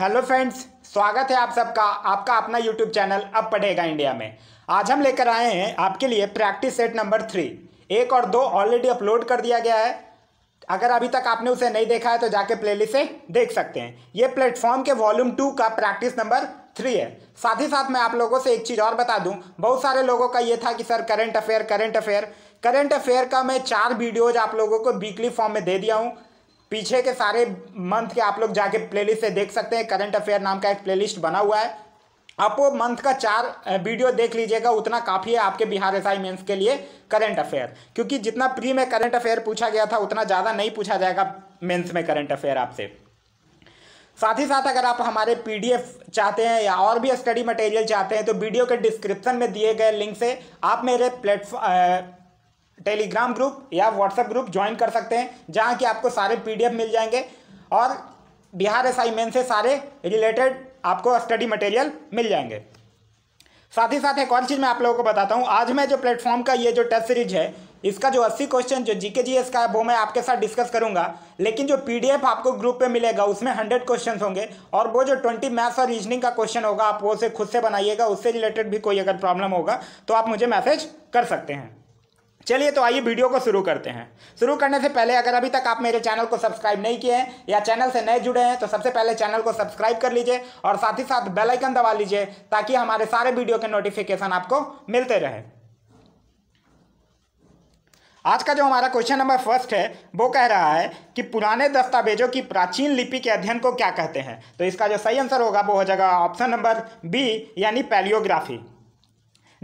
hello friends स्वागत है आप सबका आपका अपना यूट्यूब चैनल अब पढ़ेगा इंडिया में आज हम लेकर आए हैं आपके लिए प्रैक्टिस सेट नंबर थ्री एक और दो ऑलरेडी अपलोड कर दिया गया है अगर अभी तक आपने उसे नहीं देखा है तो जाके प्लेलिस्ट से देख सकते हैं ये प्लेटफॉर्म के वॉल्यूम टू का प्रैक्टिस नंबर थ्री है साथ ही साथ मैं आप लोगों से एक चीज़ और बता दूँ बहुत सारे लोगों का ये था कि sir current affair current affair current affair का मैं चार वीडियोज आप लोगों को वीकली फॉर्म में दे दिया हूँ पीछे के सारे मंथ के आप लोग जाके प्लेलिस्ट से देख सकते हैं करंट अफेयर नाम का एक प्लेलिस्ट बना हुआ है आप वो मंथ का चार वीडियो देख लीजिएगा उतना काफ़ी है आपके बिहार एस आई मेन्स के लिए करंट अफेयर क्योंकि जितना प्री में करंट अफेयर पूछा गया था उतना ज़्यादा नहीं पूछा जाएगा मेंस में करंट अफेयर आपसे साथ ही साथ अगर आप हमारे पीडीएफ चाहते हैं या और भी स्टडी मटेरियल चाहते हैं तो वीडियो के डिस्क्रिप्शन में दिए गए लिंक से आप मेरे प्लेटफॉर्म टेलीग्राम ग्रुप या व्हाट्सएप ग्रुप ज्वाइन कर सकते हैं जहाँ कि आपको सारे पीडीएफ मिल जाएंगे और बिहार असाइनमेंट से सारे रिलेटेड आपको स्टडी मटेरियल मिल जाएंगे साथ ही साथ एक और चीज़ मैं आप लोगों को बताता हूँ आज मैं जो प्लेटफॉर्म का ये जो टेस्ट सीरीज है इसका जो अस्सी क्वेश्चन जो जीके जी का है वो मैं आपके साथ डिस्कस करूंगा लेकिन जो पीडीएफ आपको ग्रुप पे मिलेगा उसमें हंड्रेड क्वेश्चन होंगे और वो जो ट्वेंटी मैथ्स और रीजनिंग का क्वेश्चन होगा आप वो से खुद से बनाइएगा उससे रिलेटेड भी कोई अगर प्रॉब्लम होगा तो आप मुझे मैसेज कर सकते हैं चलिए तो आइए वीडियो को शुरू करते हैं शुरू करने से पहले अगर अभी तक आप मेरे चैनल को सब्सक्राइब नहीं किए हैं या चैनल से नए जुड़े हैं तो सबसे पहले चैनल को सब्सक्राइब कर लीजिए और साथ ही साथ बेल आइकन दबा लीजिए ताकि हमारे सारे वीडियो के नोटिफिकेशन आपको मिलते रहे आज का जो हमारा क्वेश्चन नंबर फर्स्ट है वो कह रहा है कि पुराने दस्तावेजों की प्राचीन लिपि के अध्ययन को क्या कहते हैं तो इसका जो सही आंसर होगा वो हो जाएगा ऑप्शन नंबर बी यानी पैलियोग्राफी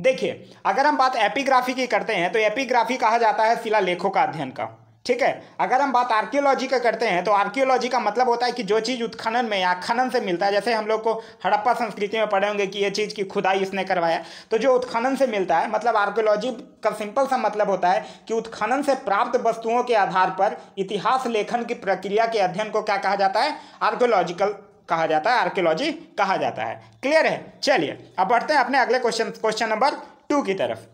देखिए अगर हम बात एपिग्राफी की करते हैं तो एपिग्राफी कहा जाता है शिला लेखों का अध्ययन का ठीक है अगर हम बात आर्कियोलॉजी का करते हैं तो आर्कियोलॉजी का मतलब होता है कि जो चीज़ उत्खनन में या खनन से मिलता है जैसे हम लोग को हड़प्पा संस्कृति में पढ़े होंगे कि ये चीज़ की खुदाई इसने करवाया तो जो उत्खनन से मिलता है मतलब आर्कियोलॉजी का सिंपल सा मतलब होता है कि उत्खनन से प्राप्त वस्तुओं के आधार पर इतिहास लेखन की प्रक्रिया के अध्ययन को क्या कहा जाता है आर्कियोलॉजिकल कहा जाता है आर्कियोलॉजी कहा जाता है क्लियर है चलिए अब बढ़ते हैं अपने अगले क्वेश्चन क्वेश्चन नंबर टू की तरफ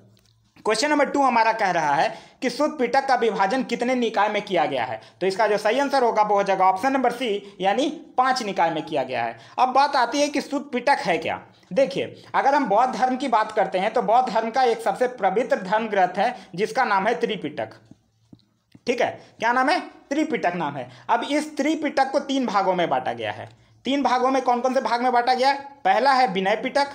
क्वेश्चन नंबर टू हमारा कह रहा है कि शुद्ध पिटक का विभाजन कितने निकाय में किया गया है तो इसका जो सही आंसर होगा वो हो जाएगा ऑप्शन नंबर सी यानी पांच निकाय में किया गया है अब बात आती है कि शुद्ध पिटक है क्या देखिए अगर हम बौद्ध धर्म की बात करते हैं तो बौद्ध धर्म का एक सबसे पवित्र धर्म ग्रंथ है जिसका नाम है त्रिपिटक ठीक है क्या नाम है त्रिपिटक नाम है अब इस त्रिपिटक को तीन भागों में बांटा गया है तीन भागों में कौन कौन से भाग में बांटा गया पहला है विनय पिटक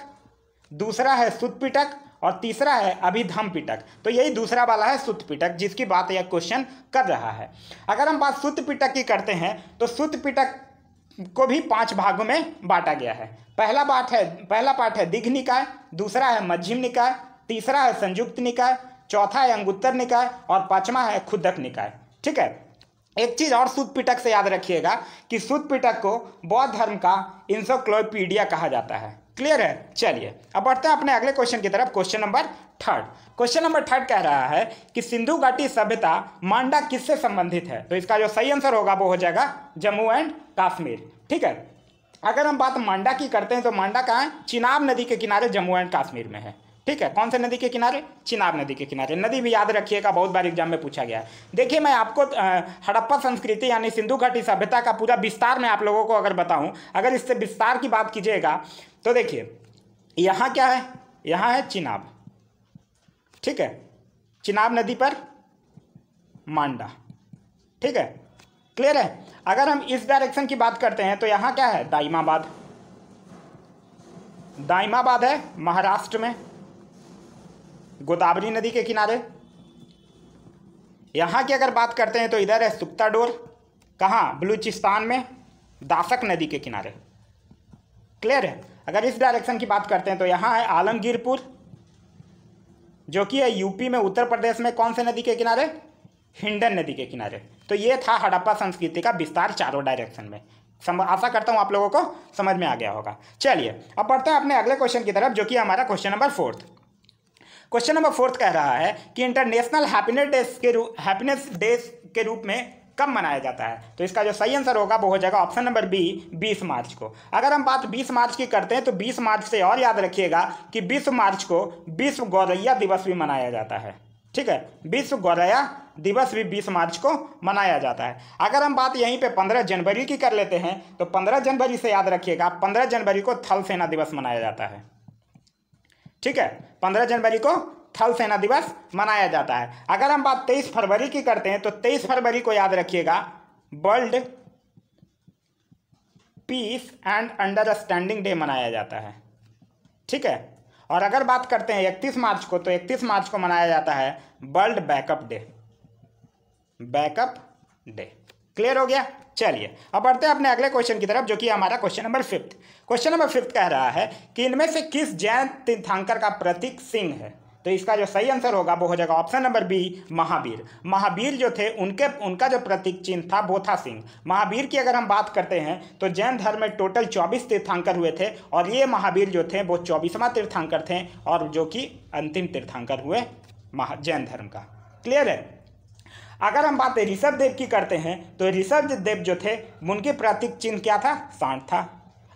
दूसरा है सुत पिटक और तीसरा है अभिधम पिटक तो यही दूसरा वाला है सुत पिटक जिसकी बात यह क्वेश्चन कर रहा है अगर हम बात सुत पिटक की करते हैं तो सुत पिटक को भी पांच भागों में बांटा गया है पहला पाठ है पहला पाठ है दिघ निकाय दूसरा है मध्यम निकाय तीसरा है संयुक्त निकाय चौथा है अंगुत्तर निकाय और पांचवा है खुदक निकाय ठीक है एक चीज और सुदपिटक पिटक से याद रखिएगा कि सुद पिटक को बौद्ध धर्म का इंसोक्लोपीडिया कहा जाता है क्लियर है चलिए अब बढ़ते हैं अपने अगले क्वेश्चन की तरफ question number third question number third कह रहा है कि सिंधु घाटी सभ्यता मांडा किससे संबंधित है तो इसका जो सही आंसर होगा वो हो जाएगा जम्मू एंड काश्मीर ठीक है अगर हम बात मांडा की करते हैं तो मांडा कहाँ है चिनाब नदी के किनारे जम्मू एंड काश्मीर में है ठीक है कौन से नदी के किनारे चिनाब नदी के किनारे नदी भी याद रखिएगा बहुत बार एग्जाम में पूछा गया है देखिए मैं आपको हड़प्पा संस्कृति यानी सिंधु घाटी सभ्यता का पूरा विस्तार में आप लोगों को अगर बताऊं अगर इससे विस्तार की बात कीजिएगा तो देखिए यहाँ क्या है यहाँ है चिनाब ठीक है चिनाब नदी पर मांडा ठीक है क्लियर है अगर हम इस डायरेक्शन की बात करते हैं तो यहाँ क्या है दाइमाबाद दाइमाबाद है महाराष्ट्र में गोदावरी नदी के किनारे यहाँ की अगर बात करते हैं तो इधर है सुक्ताडोर कहाँ बलूचिस्तान में दासक नदी के किनारे क्लियर है अगर इस डायरेक्शन की बात करते हैं तो यहाँ है आलमगीरपुर जो कि है यूपी में उत्तर प्रदेश में कौन से नदी के किनारे हिंडन नदी के किनारे तो ये था हड़प्पा संस्कृति का विस्तार चारों डायरेक्शन में सम आशा करता हूँ आप लोगों को समझ में आ गया होगा चलिए अब बढ़ते हैं अपने अगले क्वेश्चन की तरफ जो कि हमारा question number fourth question number fourth कह रहा है कि इंटरनेशनल हैप्पीनेस डे के रूप हैप्पीनेस डे के रूप में कब मनाया जाता है तो इसका जो सही आंसर होगा वो हो जाएगा ऑप्शन नंबर बी 20 मार्च को अगर हम बात 20 मार्च की करते हैं तो 20 मार्च से और याद रखिएगा कि 20 मार्च को विश्व गौरैया दिवस भी मनाया जाता है ठीक है विश्व गौरैया दिवस भी 20 मार्च को मनाया जाता है अगर हम बात यहीं पे 15 जनवरी की कर लेते हैं तो 15 जनवरी से याद रखिएगा 15 जनवरी को थल सेना दिवस मनाया जाता है ठीक है पंद्रह जनवरी को थल सेना दिवस मनाया जाता है अगर हम बात तेईस फरवरी की करते हैं तो तेईस फरवरी को याद रखिएगा world peace and understanding day मनाया जाता है ठीक है और अगर बात करते हैं इकतीस मार्च को तो इकतीस मार्च को मनाया जाता है world backup day backup day clear हो गया चलिए अब बढ़ते हैं अपने अगले क्वेश्चन की तरफ जो कि हमारा question number fifth question number fifth कह रहा है कि इनमें से किस जैन तीर्थांकर का प्रतीक सिंह है तो इसका जो सही आंसर होगा वो हो जाएगा option number B Mahavir Mahavir जो थे उनके उनका जो प्रतीक चिन्ह था वो था सिंह महावीर की अगर हम बात करते हैं तो जैन धर्म में टोटल चौबीस तीर्थांकर हुए थे और ये महावीर जो थे वो चौबीसवां तीर्थांकर थे और जो कि अंतिम तीर्थांकर हुए महा जैन धर्म का क्लियर है अगर हम बात ऋषभ देव की करते हैं तो ऋषभ देव जो थे उनके प्रतीक चिन्ह क्या था सांड था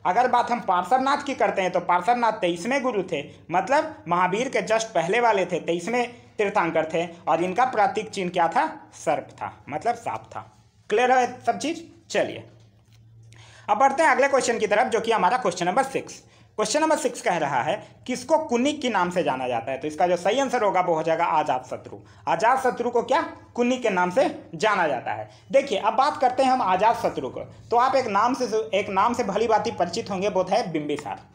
अगर बात हम पार्श्वनाथ की करते हैं तो पार्श्वनाथ तेईसवें गुरु थे मतलब महावीर के जस्ट पहले वाले थे तेईसवें तीर्थांकर थे और इनका प्रतीक चिन्ह क्या था सर्प था मतलब साप था क्लियर है सब चीज़ चलिए अब बढ़ते हैं अगले क्वेश्चन की तरफ जो कि हमारा question number six question number six कह रहा है किसको कुन्नी के नाम से जाना जाता है तो इसका जो सही आंसर होगा वो हो जाएगा आजाद शत्रु आजाद शत्रु को क्या कुन्नी के नाम से जाना जाता है देखिए अब बात करते हैं हम आजाद शत्रु को तो आप एक नाम से एक नाम से भली बात परिचित होंगे बोध है बिंबिसार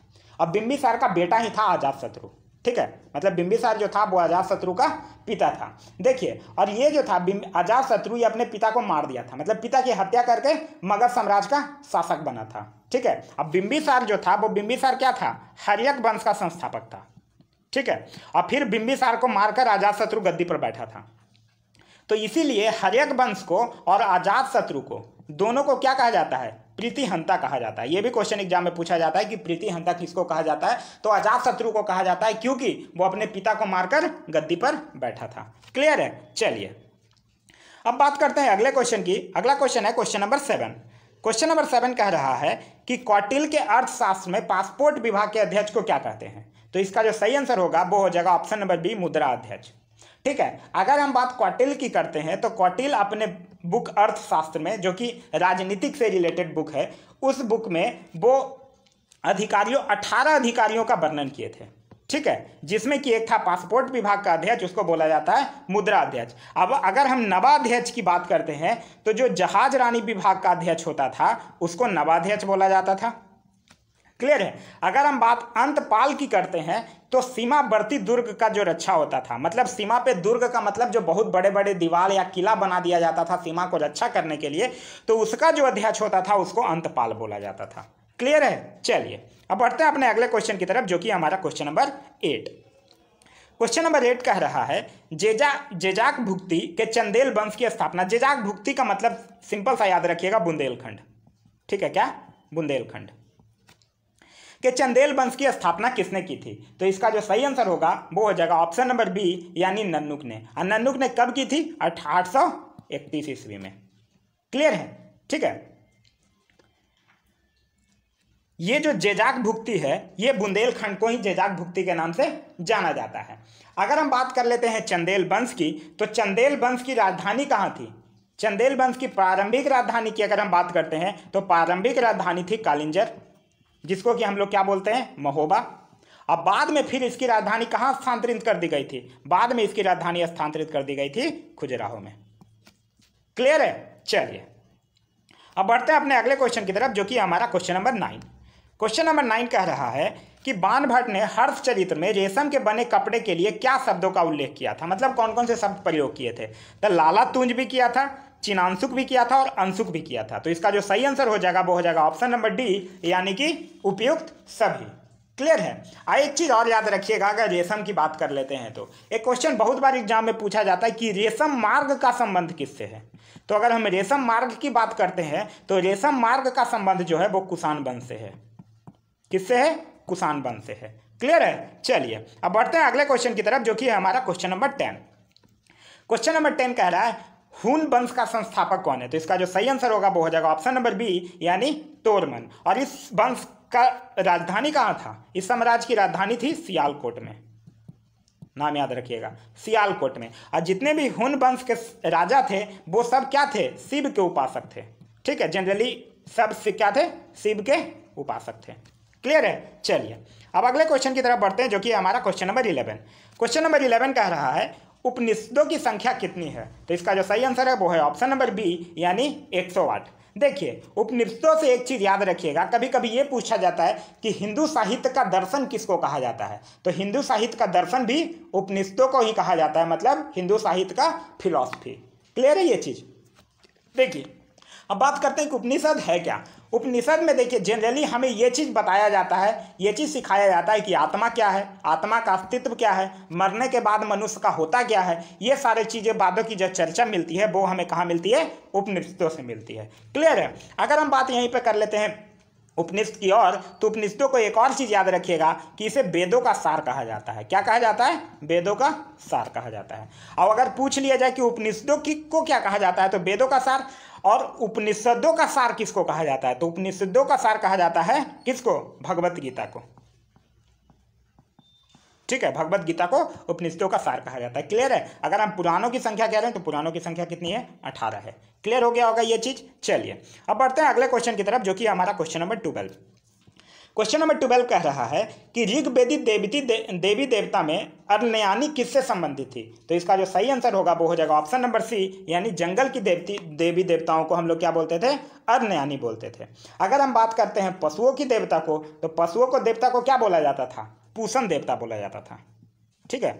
अब बिंबिसार का बेटा ही था आजाद शत्रु ठीक है मतलब बिंबिसार जो था वो अजात शत्रु का पिता था देखिए और ये जो था अजात शत्रु ये अपने पिता को मार दिया था मतलब पिता की हत्या करके मगध साम्राज्य का शासक बना था ठीक है अब बिंबिसार जो था वो बिंबिसार क्या था हरियक वंश का संस्थापक था ठीक है और फिर बिंबिसार को मारकर अजात शत्रु गद्दी पर बैठा था तो इसीलिए हरियक वंश को और अजात शत्रु को दोनों को क्या कहा जाता है प्रीतिहंता कहा जाता है यह भी क्वेश्चन एग्जाम में पूछा जाता है कि प्रीतिहंता किसको कहा जाता है तो अजात शत्रु को कहा जाता है क्योंकि वो अपने पिता को मारकर गद्दी पर बैठा था क्लियर है चलिए अब बात करते हैं अगले क्वेश्चन की अगला क्वेश्चन है question number seven question number seven कह रहा है कि कौटिल के अर्थशास्त्र में पासपोर्ट विभाग के अध्यक्ष को क्या कहते हैं तो इसका जो सही आंसर होगा वो हो जाएगा ऑप्शन नंबर बी मुद्रा अध्यक्ष ठीक है अगर हम बात कौटिल की करते हैं तो कौटिल अपने बुक अर्थशास्त्र में जो कि राजनीतिक से रिलेटेड बुक है उस बुक में वो अधिकारियों अठारह अधिकारियों का वर्णन किए थे ठीक है जिसमें कि एक था पासपोर्ट विभाग का अध्यक्ष उसको बोला जाता है मुद्रा अध्यक्ष अब अगर हम नवाध्यक्ष की बात करते हैं तो जो जहाज रानी विभाग का अध्यक्ष होता था उसको नवाध्यक्ष बोला जाता था क्लियर है अगर हम बात अंतपाल की करते हैं तो सीमावर्ती दुर्ग का जो रक्षा होता था मतलब सीमा पे दुर्ग का मतलब जो बहुत बड़े बड़े दीवार या किला बना दिया जाता था सीमा को रक्षा करने के लिए तो उसका जो अध्यक्ष होता था उसको अंतपाल बोला जाता था क्लियर है चलिए अब बढ़ते हैं अपने अगले क्वेश्चन की तरफ जो कि हमारा question number eight question number eight कह रहा है जेजा जेजाक भुक्ति के चंदेल वंश की स्थापना जेजाक भुक्ति का मतलब सिंपल सा याद रखिएगा बुंदेलखंड ठीक है क्या बुंदेलखंड कि चंदेल वंश की स्थापना किसने की थी तो इसका जो सही आंसर होगा वो हो जाएगा ऑप्शन नंबर बी यानी नन्नुक ने और नन्नुक ने कब की थी अठारह सौ इकतीस ईस्वी में क्लियर है ठीक है ये जो जेजाक भुक्ति है ये बुंदेलखंड को ही जेजाक भुक्ति के नाम से जाना जाता है अगर हम बात कर लेते हैं चंदेल वंश की तो चंदेल वंश की राजधानी कहाँ थी चंदेल वंश की प्रारंभिक राजधानी की अगर हम बात करते हैं तो प्रारंभिक राजधानी थी कालिंजर जिसको कि हम लोग क्या बोलते हैं महोबा अब बाद में फिर इसकी राजधानी कहाँ स्थानांतरित कर दी गई थी बाद में इसकी राजधानी स्थानांतरित कर दी गई थी खुजराहो में क्लियर है चलिए अब बढ़ते हैं अपने अगले क्वेश्चन की तरफ जो कि हमारा question number nine question number nine कह रहा है कि बाण भट्ट ने हर्ष चरित्र में रेशम के बने कपड़े के लिए क्या शब्दों का उल्लेख किया था मतलब कौन कौन से शब्द प्रयोग किए थे तो लाला तुंज भी किया था चिनांशुक भी किया था और अंशुक भी किया था तो इसका जो सही आंसर हो जाएगा वो हो जाएगा ऑप्शन नंबर डी यानी कि उपयुक्त सभी क्लियर है आ एक चीज़ और याद रखिएगा अगर रेशम की बात कर लेते हैं तो एक क्वेश्चन बहुत बार एग्जाम में पूछा जाता है कि रेशम मार्ग का संबंध किससे है तो अगर हम रेशम मार्ग की बात करते हैं तो रेशम मार्ग का संबंध जो है वो कुषाण वंश से है किससे है कुषाण वंश से है क्लियर है चलिए अब बढ़ते हैं अगले क्वेश्चन की तरफ जो कि हमारा question number ten question number ten कह रहा है हुन वंश का संस्थापक कौन है तो इसका जो सही आंसर होगा वो हो जाएगा ऑप्शन नंबर बी यानी तोरमन और इस वंश का राजधानी कहाँ था इस साम्राज्य की राजधानी थी सियालकोट में नाम याद रखिएगा सियालकोट में और जितने भी हुन वंश के राजा थे वो सब क्या थे शिव के उपासक थे ठीक है जनरली सब क्या थे शिव के उपासक थे क्लियर है चलिए अब अगले क्वेश्चन की तरफ बढ़ते हैं जो कि हमारा question number eleven question number eleven कह रहा है उपनिषदों की संख्या कितनी है तो इसका जो सही आंसर है वो है ऑप्शन नंबर बी यानी आठ देखिए उपनिषदों से एक चीज़ याद रखिएगा कभी कभी ये पूछा जाता है कि हिंदू साहित्य का दर्शन किसको कहा जाता है तो हिंदू साहित्य का दर्शन भी उपनिषदों को ही कहा जाता है मतलब हिंदू साहित्य का फिलॉसफी क्लियर है ये चीज़ देखिए अब बात करते हैं कि उपनिषद है क्या उपनिषद में देखिए जनरली हमें ये चीज़ बताया जाता है ये चीज़ सिखाया जाता है कि आत्मा क्या है आत्मा का अस्तित्व क्या है मरने के बाद मनुष्य का होता क्या है ये सारे चीज़ें बातों की जो चर्चा मिलती है वो हमें कहाँ मिलती है उपनिषदों से मिलती है क्लियर है अगर हम बात यहीं पर कर लेते हैं उपनिषद की ओर तो उपनिषदों को एक और चीज़ याद रखिएगा कि इसे वेदों का सार कहा जाता है क्या कहा जाता है वेदों का सार कहा जाता है अब अगर पूछ लिया जाए कि उपनिषदों की को क्या कहा जाता है तो वेदों का सार और उपनिषदों का सार किसको कहा जाता है तो उपनिषदों का सार कहा जाता है किसको भगवत गीता को ठीक है भगवत गीता को उपनिषदों का सार कहा जाता है क्लियर है अगर हम पुराणों की संख्या कह रहे हैं तो पुराणों की संख्या कितनी है अठारह है क्लियर हो गया होगा ये चीज़ चलिए अब बढ़ते हैं अगले क्वेश्चन की तरफ जो कि हमारा question number twelve question number twelve कह रहा है कि ऋग्वेदी देवती दे, देवी देवता में अर्नयानी किससे संबंधित थी तो इसका जो सही आंसर होगा वो हो जाएगा ऑप्शन नंबर सी यानी जंगल की देवती देवी देवताओं को हम लोग क्या बोलते थे अर्नयानी बोलते थे अगर हम बात करते हैं पशुओं की देवता को तो पशुओं को देवता को क्या बोला जाता था पूषण देवता बोला जाता था ठीक है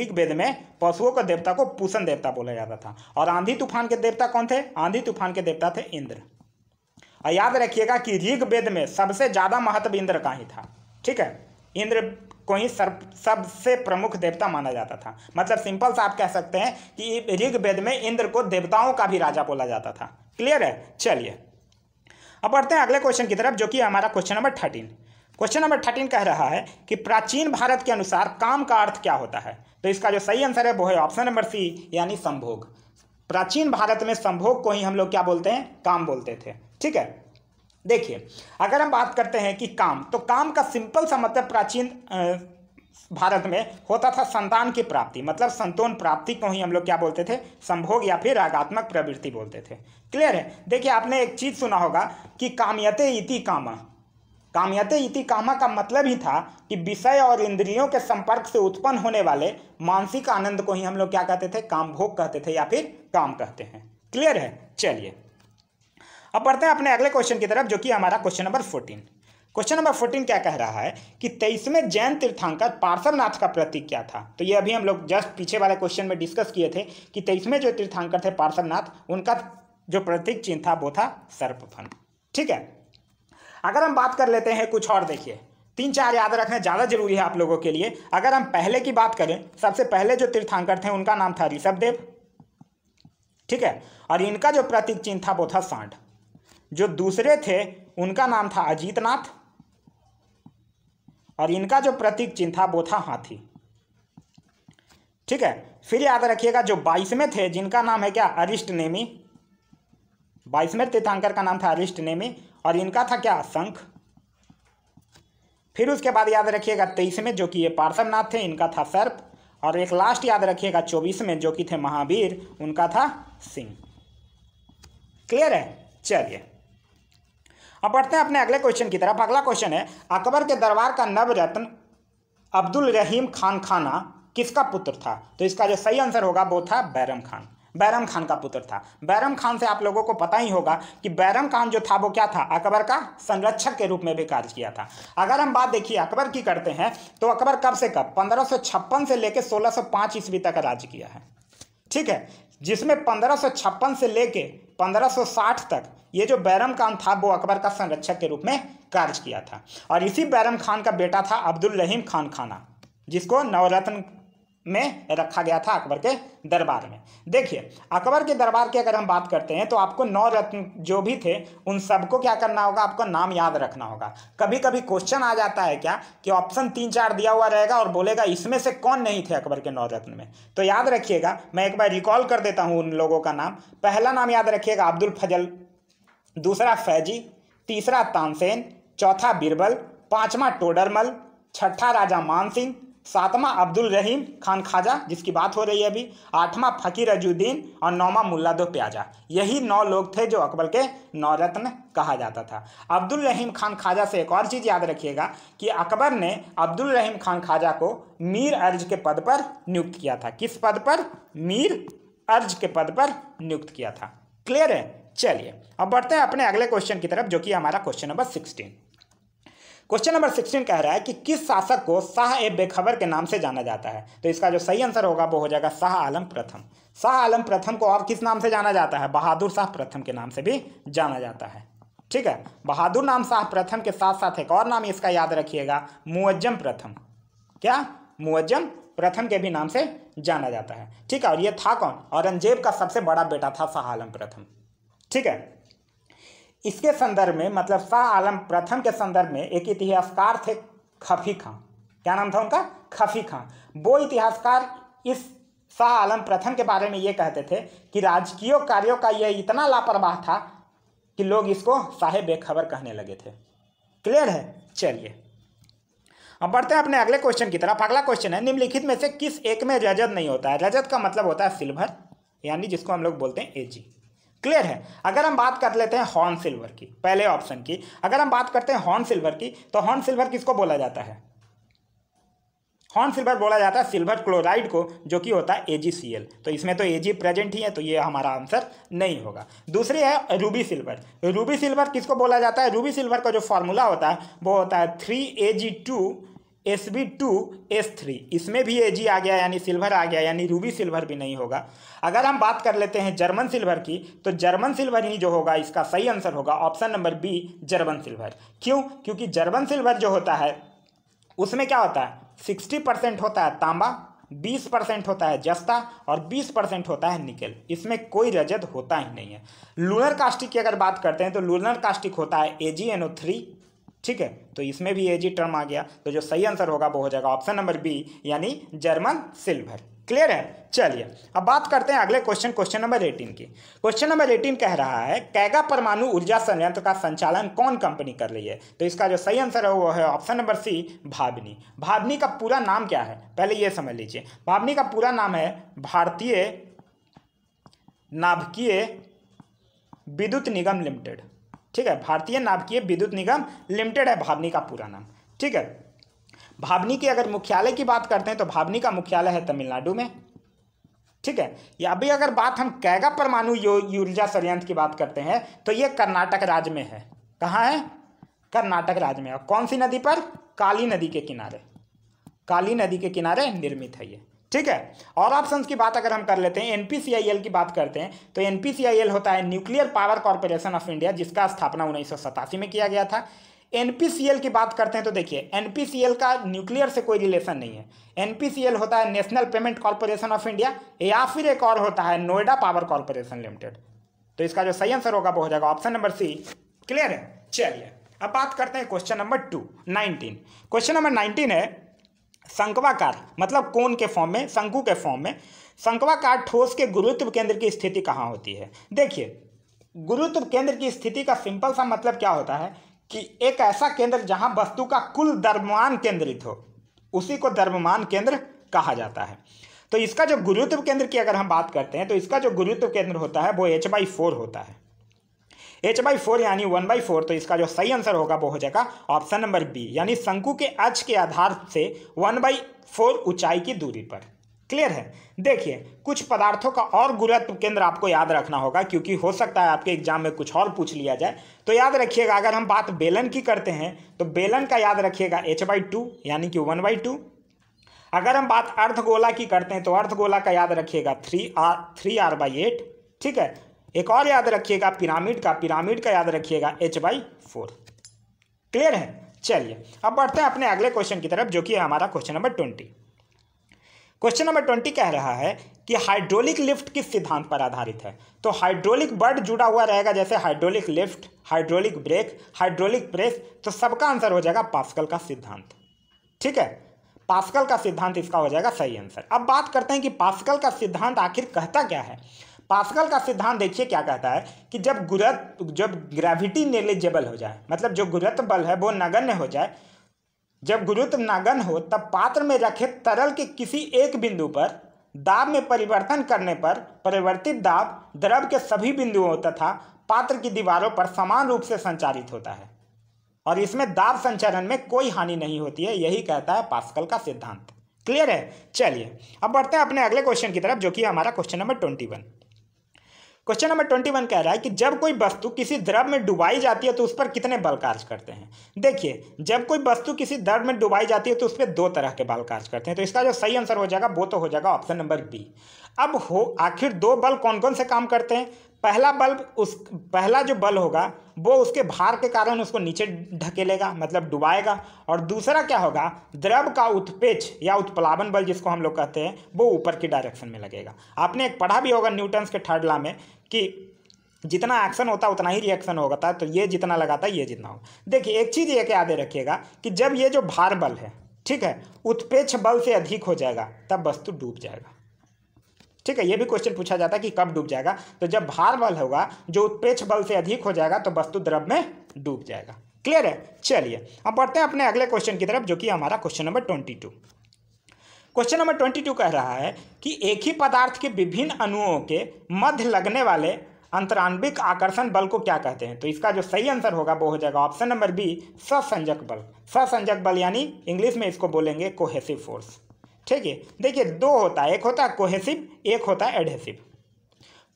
ऋग्वेद में पशुओं का देवता को पूषण देवता बोला जाता था और आंधी तूफान के देवता कौन थे आंधी तूफान के देवता थे इंद्र और याद रखिएगा कि ऋग वेद में सबसे ज़्यादा महत्व इंद्र का ही था ठीक है इंद्र को ही सर सबसे प्रमुख देवता माना जाता था मतलब सिंपल सा आप कह सकते हैं कि ऋग वेद में इंद्र को देवताओं का भी राजा बोला जाता था क्लियर है चलिए अब बढ़ते हैं अगले क्वेश्चन की तरफ जो कि हमारा question number thirteen question number thirteen कह रहा है कि प्राचीन भारत के अनुसार काम का अर्थ क्या होता है तो इसका जो सही आंसर है वो है ऑप्शन नंबर सी यानी संभोग प्राचीन भारत में संभोग को ही हम लोग क्या बोलते हैं काम बोलते थे ठीक है देखिए अगर हम बात करते हैं कि काम तो काम का सिंपल सा मतलब प्राचीन भारत में होता था संतान की प्राप्ति मतलब संतोन प्राप्ति को ही हम लोग क्या बोलते थे संभोग या फिर रागात्मक प्रवृत्ति बोलते थे क्लियर है देखिए आपने एक चीज़ सुना होगा कि कामयते इति कामा काम्यते इति कामा का मतलब ही था कि विषय और इंद्रियों के संपर्क से उत्पन्न होने वाले मानसिक आनंद को ही हम लोग क्या कहते थे काम भोग कहते थे या फिर काम कहते हैं क्लियर है चलिए अब पढ़ते हैं अपने अगले क्वेश्चन की तरफ जो कि हमारा question number fourteen question number fourteen क्या कह रहा है कि तेईसवें जैन तीर्थांकर पार्श्वनाथ का प्रतीक क्या था तो ये अभी हम लोग जस्ट पीछे वाले क्वेश्चन में डिस्कस किए थे कि तेईसवें जो तीर्थांकर थे पार्श्वनाथ उनका जो प्रतीक चिन्ह था वो था सर्पफन ठीक है अगर हम बात कर लेते हैं कुछ और देखिए तीन चार याद रखना ज़्यादा जरूरी है आप लोगों के लिए अगर हम पहले की बात करें सबसे पहले जो तीर्थांकर थे उनका नाम था ऋषभदेव ठीक है और इनका जो प्रतीक चिन्ह था वो था सांढ़ जो दूसरे थे उनका नाम था अजीतनाथ और इनका जो प्रतीक चिन्ह था वो था हाथी ठीक है फिर याद रखिएगा जो बाईसवें थे जिनका नाम है क्या अरिष्ट नेमी बाईसवें तीर्थांकर का नाम था अरिष्ट नेमी और इनका था क्या शंख फिर उसके बाद याद रखिएगा तेईसवें जो कि ये पार्श्वनाथ थे इनका था सर्प और एक लास्ट याद रखिएगा चौबीसवें जो कि थे महावीर उनका था सिंह क्लियर है चलिए अब बढ़ते हैं अपने अगले क्वेश्चन की तरफ अगला क्वेश्चन है अकबर के दरबार का नवरत्न अब्दुल रहीम खान खाना किसका पुत्र था तो इसका जो सही आंसर होगा वो था बैरम खान बैरम खान का पुत्र था बैरम खान से आप लोगों को पता ही होगा कि बैरम खान जो था वो क्या था अकबर का संरक्षक के रूप में भी कार्य किया था अगर हम बात देखिए अकबर की करते हैं तो अकबर कब से कब पंद्रह से लेकर सोलह ईस्वी तक राज किया है ठीक है जिसमें पंद्रह से लेकर 1560 तक ये जो बैरम खान था वो अकबर का संरक्षक के रूप में कार्य किया था और इसी बैरम खान का बेटा था अब्दुल रहीम खान खाना जिसको नवरत्न में रखा गया था अकबर के दरबार में देखिए अकबर के दरबार की अगर हम बात करते हैं तो आपको नौ रत्न जो भी थे उन सबको क्या करना होगा आपको नाम याद रखना होगा कभी कभी क्वेश्चन आ जाता है क्या कि ऑप्शन तीन चार दिया हुआ रहेगा और बोलेगा इसमें से कौन नहीं थे अकबर के नौ रत्न में तो याद रखिएगा मैं एक बार रिकॉल कर देता हूँ उन लोगों का नाम पहला नाम याद रखिएगा अब्दुल फजल दूसरा फैजी तीसरा तानसेन चौथा बीरबल पाँचवा टोडरमल छठा राजा मानसिंह सातवां अब्दुल रहीम खान खाजा जिसकी बात हो रही है अभी आठवां फ़कीर अजुद्दीन और नौवा मुल्ला दो प्याजा यही नौ लोग थे जो अकबर के नौ रत्न कहा जाता था अब्दुल रहीम खान खाजा से एक और चीज़ याद रखिएगा कि अकबर ने अब्दुल रहीम खान खाजा को मीर अर्ज के पद पर नियुक्त किया था किस पद पर मीर अर्ज के पद पर नियुक्त किया था क्लियर है चलिए अब बढ़ते हैं अपने अगले क्वेश्चन की तरफ जो कि हमारा question number sixteen question number sixteen कह रहा है कि किस शासक को शाह ए बेखबर के नाम से जाना जाता है तो इसका जो सही आंसर होगा वो हो जाएगा शाह आलम प्रथम शाह आलम प्रथम को और किस नाम से जाना जाता है बहादुर शाह प्रथम के नाम से भी जाना जाता है ठीक है बहादुर नाम शाह प्रथम के साथ साथ एक और नाम इसका याद रखिएगा मुअज्जम प्रथम क्या मुअज्जम प्रथम के भी नाम से जाना जाता है ठीक है और ये था कौन औरंगजेब का सबसे बड़ा बेटा था शाह आलम प्रथम ठीक है इसके संदर्भ में मतलब शाह आलम प्रथम के संदर्भ में एक इतिहासकार थे खफी खां क्या नाम था उनका खफी खां वो इतिहासकार इस शाह आलम प्रथम के बारे में ये कहते थे कि राजकीय कार्यों का यह इतना लापरवाह था कि लोग इसको साहेब बेखबर कहने लगे थे क्लियर है चलिए अब बढ़ते हैं अपने अगले क्वेश्चन की तरफ अगला क्वेश्चन है निम्नलिखित में से किस एक में रजत नहीं होता है रजत का मतलब होता है सिल्वर यानी जिसको हम लोग बोलते हैं एजी क्लियर है अगर हम बात कर लेते हैं हॉर्न सिल्वर की पहले ऑप्शन की अगर हम बात करते हैं हॉर्न सिल्वर की तो हॉर्न सिल्वर किसको बोला जाता है हॉर्न सिल्वर बोला जाता है सिल्वर क्लोराइड को जो कि होता है एजीसीएल तो इसमें तो एजी प्रेजेंट ही है तो ये हमारा आंसर नहीं होगा दूसरी है रूबी सिल्वर रूबी सिल्वर किसको बोला जाता है रूबी सिल्वर का जो फॉर्मूला होता है वो होता है three A G two S B two S three इसमें भी ए जी आ गया यानी सिल्वर आ गया यानी रूबी सिल्वर भी नहीं होगा अगर हम बात कर लेते हैं जर्मन सिल्वर की तो जर्मन सिल्वर ही जो होगा इसका सही आंसर होगा option number B German silver क्यों क्योंकि जर्मन सिल्वर जो होता है उसमें क्या होता है सिक्सटी परसेंट होता है तांबा बीस परसेंट होता है जस्ता और बीस परसेंट होता है निकेल इसमें कोई रजत होता ही नहीं है लूनर कास्टिक की अगर बात करते हैं तो लूनर कास्टिक होता है ए जी एन ओ थ्री ठीक है तो इसमें भी एजी टर्म आ गया तो जो सही आंसर होगा वो हो जाएगा ऑप्शन नंबर बी यानी जर्मन सिल्वर क्लियर है चलिए अब बात करते हैं अगले क्वेश्चन क्वेश्चन नंबर एटीन की क्वेश्चन नंबर एटीन कह रहा है कैगा परमाणु ऊर्जा संयंत्र का संचालन कौन कंपनी कर रही है तो इसका जो सही आंसर है वो है ऑप्शन नंबर सी भावनी भावनी का पूरा नाम क्या है पहले ये समझ लीजिए भावनी का पूरा नाम है भारतीय नाभकीय विद्युत निगम लिमिटेड ठीक है भारतीय नाभिकीय विद्युत निगम लिमिटेड है भावनी का पूरा नाम ठीक है भावनी के अगर मुख्यालय की बात करते हैं तो भावनी का मुख्यालय है तमिलनाडु में ठीक है या अभी अगर बात हम कैगा परमाणु ऊर्जा संयंत्र की बात करते हैं तो ये कर्नाटक राज्य में है कहाँ है कर्नाटक राज्य में और कौन सी नदी पर काली नदी के किनारे काली नदी के किनारे निर्मित है ये ठीक है और ऑप्शंस की बात अगर हम कर लेते हैं एनपीसीआईएल की बात करते हैं तो एनपीसीआईएल होता है nuclear power corporation of India जिसका स्थापना उन्नीस में किया गया था एनपीसीएल की बात करते हैं तो देखिए एनपीसीएल का न्यूक्लियर से कोई रिलेशन नहीं है एनपीसीएल होता है national payment corporation of India या फिर एक और होता है नोएडा पावर कॉरपोरेशन लिमिटेड तो इसका जो सही आंसर होगा वो हो जाएगा ऑप्शन नंबर सी क्लियर है चलिए अब बात करते हैं question number two nineteen question number nineteen है शंकवाकार मतलब कोन के फॉर्म में शंकु के फॉर्म में शंकवाकार ठोस के गुरुत्व केंद्र की स्थिति कहाँ होती है देखिए गुरुत्व केंद्र की स्थिति का सिंपल सा मतलब क्या होता है कि एक ऐसा केंद्र जहाँ वस्तु का कुल दर्मान केंद्रित हो उसी को दर्मान केंद्र कहा जाता है तो इसका जो गुरुत्व केंद्र की अगर हम बात करते हैं तो इसका जो गुरुत्व केंद्र होता है वो एच बाई फोर होता है एच बाई फोर यानी वन बाई फोर तो इसका जो सही आंसर होगा वो हो जाएगा ऑप्शन नंबर बी यानी शंकु के अच के आधार से वन बाई फोर ऊंचाई की दूरी पर क्लियर है देखिए कुछ पदार्थों का और गुरुत्व केंद्र आपको याद रखना होगा क्योंकि हो सकता है आपके एग्जाम में कुछ और पूछ लिया जाए तो याद रखिएगा अगर हम बात बेलन की करते हैं तो बेलन का याद रखिएगा एच बाई टू यानी कि वन बाई टू अगर हम बात अर्धगोला की करते हैं तो अर्धगोला का याद रखिएगा three R three R by eight ठीक है एक और याद रखिएगा पिरामिड का पिरामिड का याद रखिएगा एच बाई फोर क्लियर है चलिए अब बढ़ते हैं अपने अगले क्वेश्चन की तरफ जो कि है हमारा question number twenty question number twenty कह रहा है कि हाइड्रोलिक लिफ्ट किस सिद्धांत पर आधारित है तो हाइड्रोलिक बर्ड जुड़ा हुआ रहेगा जैसे hydraulic lift hydraulic brake hydraulic press तो सबका आंसर हो जाएगा पास्कल का सिद्धांत ठीक है पास्कल का सिद्धांत इसका हो जाएगा सही आंसर अब बात करते हैं कि पास्कल का सिद्धांत आखिर कहता क्या है पास्कल का सिद्धांत देखिए क्या कहता है कि जब गुरत जब ग्रेविटी नेग्लिजेबल हो जाए मतलब जो गुरुत्व बल है वो नगण्य हो जाए जब गुरुत्व नगण्य हो तब पात्र में रखे तरल के किसी एक बिंदु पर दाब में परिवर्तन करने पर परिवर्तित दाब द्रव के सभी बिंदुओं तथा पात्र की दीवारों पर समान रूप से संचारित होता है और इसमें दाब संचरण में कोई हानि नहीं होती है यही कहता है पास्कल का सिद्धांत क्लियर है चलिए अब बढ़ते हैं अपने अगले क्वेश्चन की तरफ जो कि हमारा question number twenty one question number twenty one कह रहा है कि जब कोई वस्तु किसी द्रव में डुबाई जाती है तो उस पर कितने बल कार्य करते हैं देखिए जब कोई वस्तु किसी द्रव में डुबाई जाती है तो उस पर दो तरह के बल कार्य करते हैं तो इसका जो सही आंसर हो जाएगा वो तो हो जाएगा ऑप्शन नंबर बी अब हो आखिर दो बल कौन कौन से काम करते हैं पहला बल्ब उस पहला जो बल होगा वो उसके भार के कारण उसको नीचे ढकेलेगा मतलब डुबाएगा और दूसरा क्या होगा द्रव का उत्पेच या उत्प्लावन बल जिसको हम लोग कहते हैं वो ऊपर की डायरेक्शन में लगेगा आपने एक पढ़ा भी होगा न्यूटन्स के थर्ड ला में कि जितना एक्शन होता है उतना ही रिएक्शन होगा है तो ये जितना लगाता है ये जितना होगा देखिए एक चीज़ ये याद रखिएगा कि जब ये जो भार बल है ठीक है उत्पेक्ष बल से अधिक हो जाएगा तब वस्तु डूब जाएगा ठीक है ये भी क्वेश्चन पूछा जाता है कि कब डूब जाएगा तो जब भार बल होगा जो उत्प्रेक्ष बल से अधिक हो जाएगा तो वस्तु द्रव में डूब जाएगा क्लियर है चलिए अब बढ़ते हैं अपने अगले क्वेश्चन की तरफ जो कि हमारा question number twenty two question number twenty two कह रहा है कि एक ही पदार्थ के विभिन्न अणुओं के मध्य लगने वाले अंतरान्विक आकर्षण बल को क्या कहते हैं तो इसका जो सही आंसर होगा वो हो जाएगा ऑप्शन नंबर बी ससंजक बल ससंजक बल यानी इंग्लिश में इसको बोलेंगे कोहेसिव फोर्स ठीक है देखिए दो होता है एक होता है कोहेसिव एक होता है एडहेसिव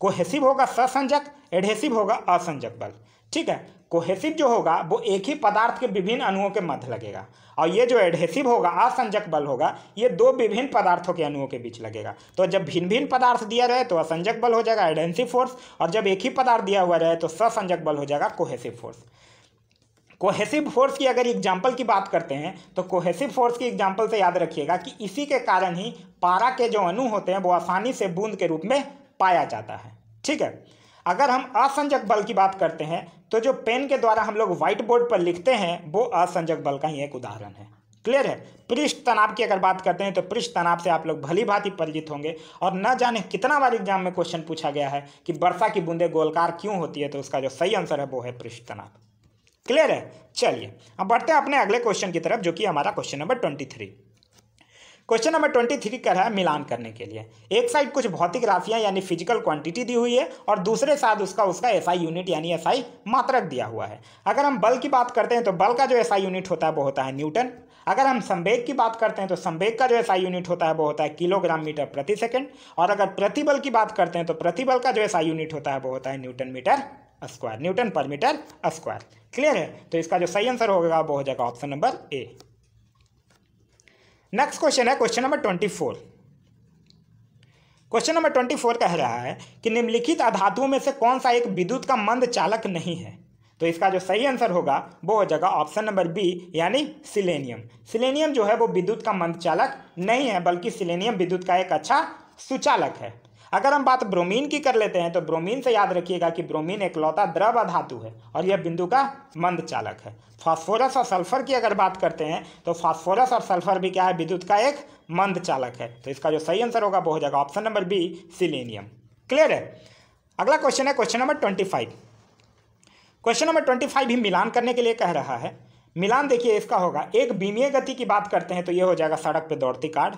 कोहेसिव होगा ससंजक एडहेसिव होगा असंजक बल ठीक है कोहेसिव जो होगा वो एक ही पदार्थ के विभिन्न अणुओं के मध्य लगेगा और ये जो एडहेसिव होगा असंजक बल होगा ये दो विभिन्न पदार्थों के अणुओं के बीच लगेगा तो जब भिन्न भिन्न पदार्थ दिया रहे तो असंजक बल हो जाएगा एडहेसिव फोर्स और जब एक ही पदार्थ दिया हुआ रहे तो ससंजक बल हो जाएगा कोहेसिव फोर्स कोहेसिव फोर्स की अगर एग्जाम्पल की बात करते हैं तो कोहेसिव फोर्स की एग्जाम्पल से याद रखिएगा कि इसी के कारण ही पारा के जो अणु होते हैं वो आसानी से बूंद के रूप में पाया जाता है ठीक है अगर हम असंजक बल की बात करते हैं तो जो पेन के द्वारा हम लोग व्हाइट बोर्ड पर लिखते हैं वो असंजक बल का ही एक उदाहरण है क्लियर है पृष्ठ तनाव की अगर बात करते हैं तो पृष्ठ तनाव से आप लोग भली भांति परिचित होंगे और न जाने कितना बार एग्जाम में क्वेश्चन पूछा गया है कि वर्षा की बूंदें गोलकार क्यों होती है तो उसका जो सही आंसर है वो है पृष्ठ तनाव क्लियर है चलिए अब बढ़ते हैं अपने अगले क्वेश्चन की तरफ जो कि हमारा question number twenty three question number twenty three का है मिलान करने के लिए एक साइड कुछ भौतिक राशियां यानी फिजिकल क्वांटिटी दी हुई है और दूसरे साथ उसका उसका एसआई यूनिट यानी एसआई मात्रक दिया हुआ है अगर हम बल की बात करते हैं तो बल का जो एसआई यूनिट होता है वो होता है न्यूटन अगर हम संवेग की बात करते हैं तो संवेग का जो एसआई यूनिट होता है वो होता है किलोग्राम मीटर प्रति सेकेंड और अगर प्रतिबल की बात करते हैं तो प्रतिबल का जो एसआई यूनिट होता है वो होता है न्यूटन मीटर स्क्वायर न्यूटन पर मीटर स्क्वायर क्लियर है तो इसका जो सही आंसर होगा वो हो जाएगा option number A next question है question number twenty four question number twenty four कह रहा है कि निम्नलिखित अधातुओं में से कौन सा एक विद्युत का मंद चालक नहीं है तो इसका जो सही आंसर होगा वो हो जाएगा ऑप्शन नंबर बी यानी सिलेनियम सिलेनियम जो है वो विद्युत का मंद चालक नहीं है बल्कि सिलेनियम विद्युत का एक अच्छा सुचालक है अगर हम बात ब्रोमीन की कर लेते हैं तो ब्रोमीन से याद रखिएगा कि ब्रोमीन एक लौता द्रव धातु है और यह बिंदु का मंद चालक है फास्फोरस और सल्फर की अगर बात करते हैं तो फास्फोरस और सल्फर भी क्या है विद्युत का एक मंद चालक है तो इसका जो सही आंसर होगा वो हो जाएगा option number B selenium clear है अगला क्वेश्चन है question number twenty five question number twenty five भी मिलान करने के लिए कह रहा है मिलान देखिए इसका होगा एक बीमीय गति की बात करते हैं तो ये हो जाएगा सड़क पर दौड़ती कार्ड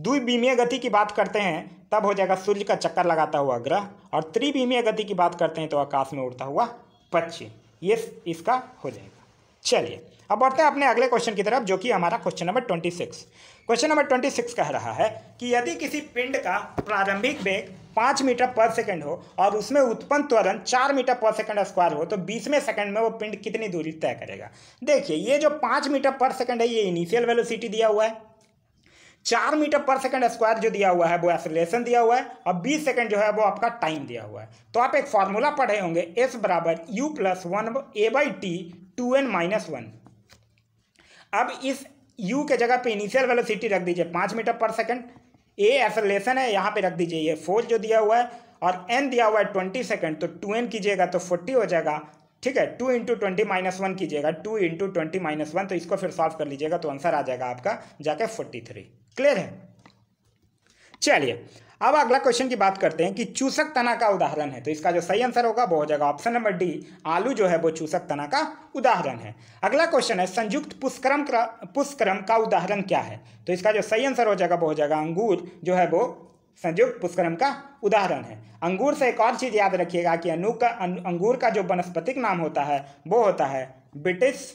द्विबीमीय गति की बात करते हैं तब हो जाएगा सूर्य का चक्कर लगाता हुआ ग्रह और त्रिबीमीय गति की बात करते हैं तो आकाश में उड़ता हुआ पक्षी ये इसका हो जाएगा चलिए अब बढ़ते हैं अपने अगले क्वेश्चन की तरफ जो कि हमारा question number twenty six question number twenty six कह रहा है कि यदि किसी पिंड का प्रारंभिक वेग पाँच मीटर पर सेकंड हो और उसमें उत्पन्न त्वरण चार मीटर पर सेकंड स्क्वायर हो तो बीसवें सेकंड में वो पिंड कितनी दूरी तय करेगा देखिए ये जो पाँच मीटर पर सेकंड है ये इनिशियल वेलोसिटी दिया हुआ है चार मीटर पर सेकंड स्क्वायर जो दिया हुआ है वो एसलेशन दिया हुआ है और बीस सेकंड जो है वो आपका टाइम दिया हुआ है तो आप एक फार्मूला पढ़े होंगे एस बराबर U plus one A by T two N minus one अब इस यू के जगह पे इनिशियल वेलोसिटी रख दीजिए पाँच मीटर पर सेकंड ए एसलेशन है यहाँ पे रख दीजिए ये फोर्स जो दिया हुआ है और एन दिया हुआ है ट्वेंटी सेकेंड तो टू एन कीजिएगा तो फोर्टी हो जाएगा ठीक है two into twenty minus one कीजिएगा two into twenty minus one तो इसको फिर सॉल्व कर लीजिएगा तो आंसर आ जाएगा आपका जाके फोर्टी थ्री क्लियर है चलिए अब अगला क्वेश्चन की बात करते हैं कि चूसक तना का उदाहरण है तो इसका जो सही आंसर होगा वो हो जाएगा ऑप्शन नंबर डी आलू जो है वो चूसक तना का उदाहरण है अगला क्वेश्चन है संयुक्त पुष्क्रम पुष्क्रम का उदाहरण क्या है तो इसका जो सही आंसर हो जाएगा वो हो जाएगा अंगूर जो है वो संयुक्त पुष्क्रम का उदाहरण है अंगूर से एक और चीज़ याद रखिएगा कि अनु का अंगूर का जो वनस्पतिक नाम होता है वो होता है ब्रिटिश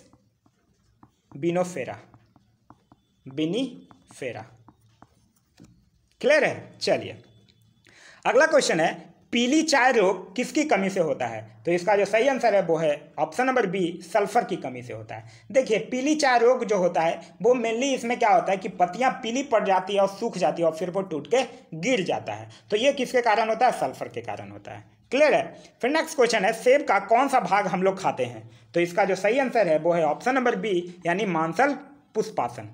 बिनोफेरा बिनी फेरा क्लियर है चलिए अगला क्वेश्चन है पीली चाय रोग किसकी कमी से होता है तो इसका जो सही आंसर है वो है ऑप्शन नंबर बी सल्फर की कमी से होता है देखिए पीली चाय रोग जो होता है वो मेनली इसमें क्या होता है कि पत्तियां पीली पड़ जाती है और सूख जाती है और फिर वो टूट के गिर जाता है तो ये किसके कारण होता है सल्फर के कारण होता है क्लियर है फिर नेक्स्ट क्वेश्चन है सेब का कौन सा भाग हम लोग खाते हैं तो इसका जो सही आंसर है वो है ऑप्शन नंबर बी यानी मांसल पुष्पासन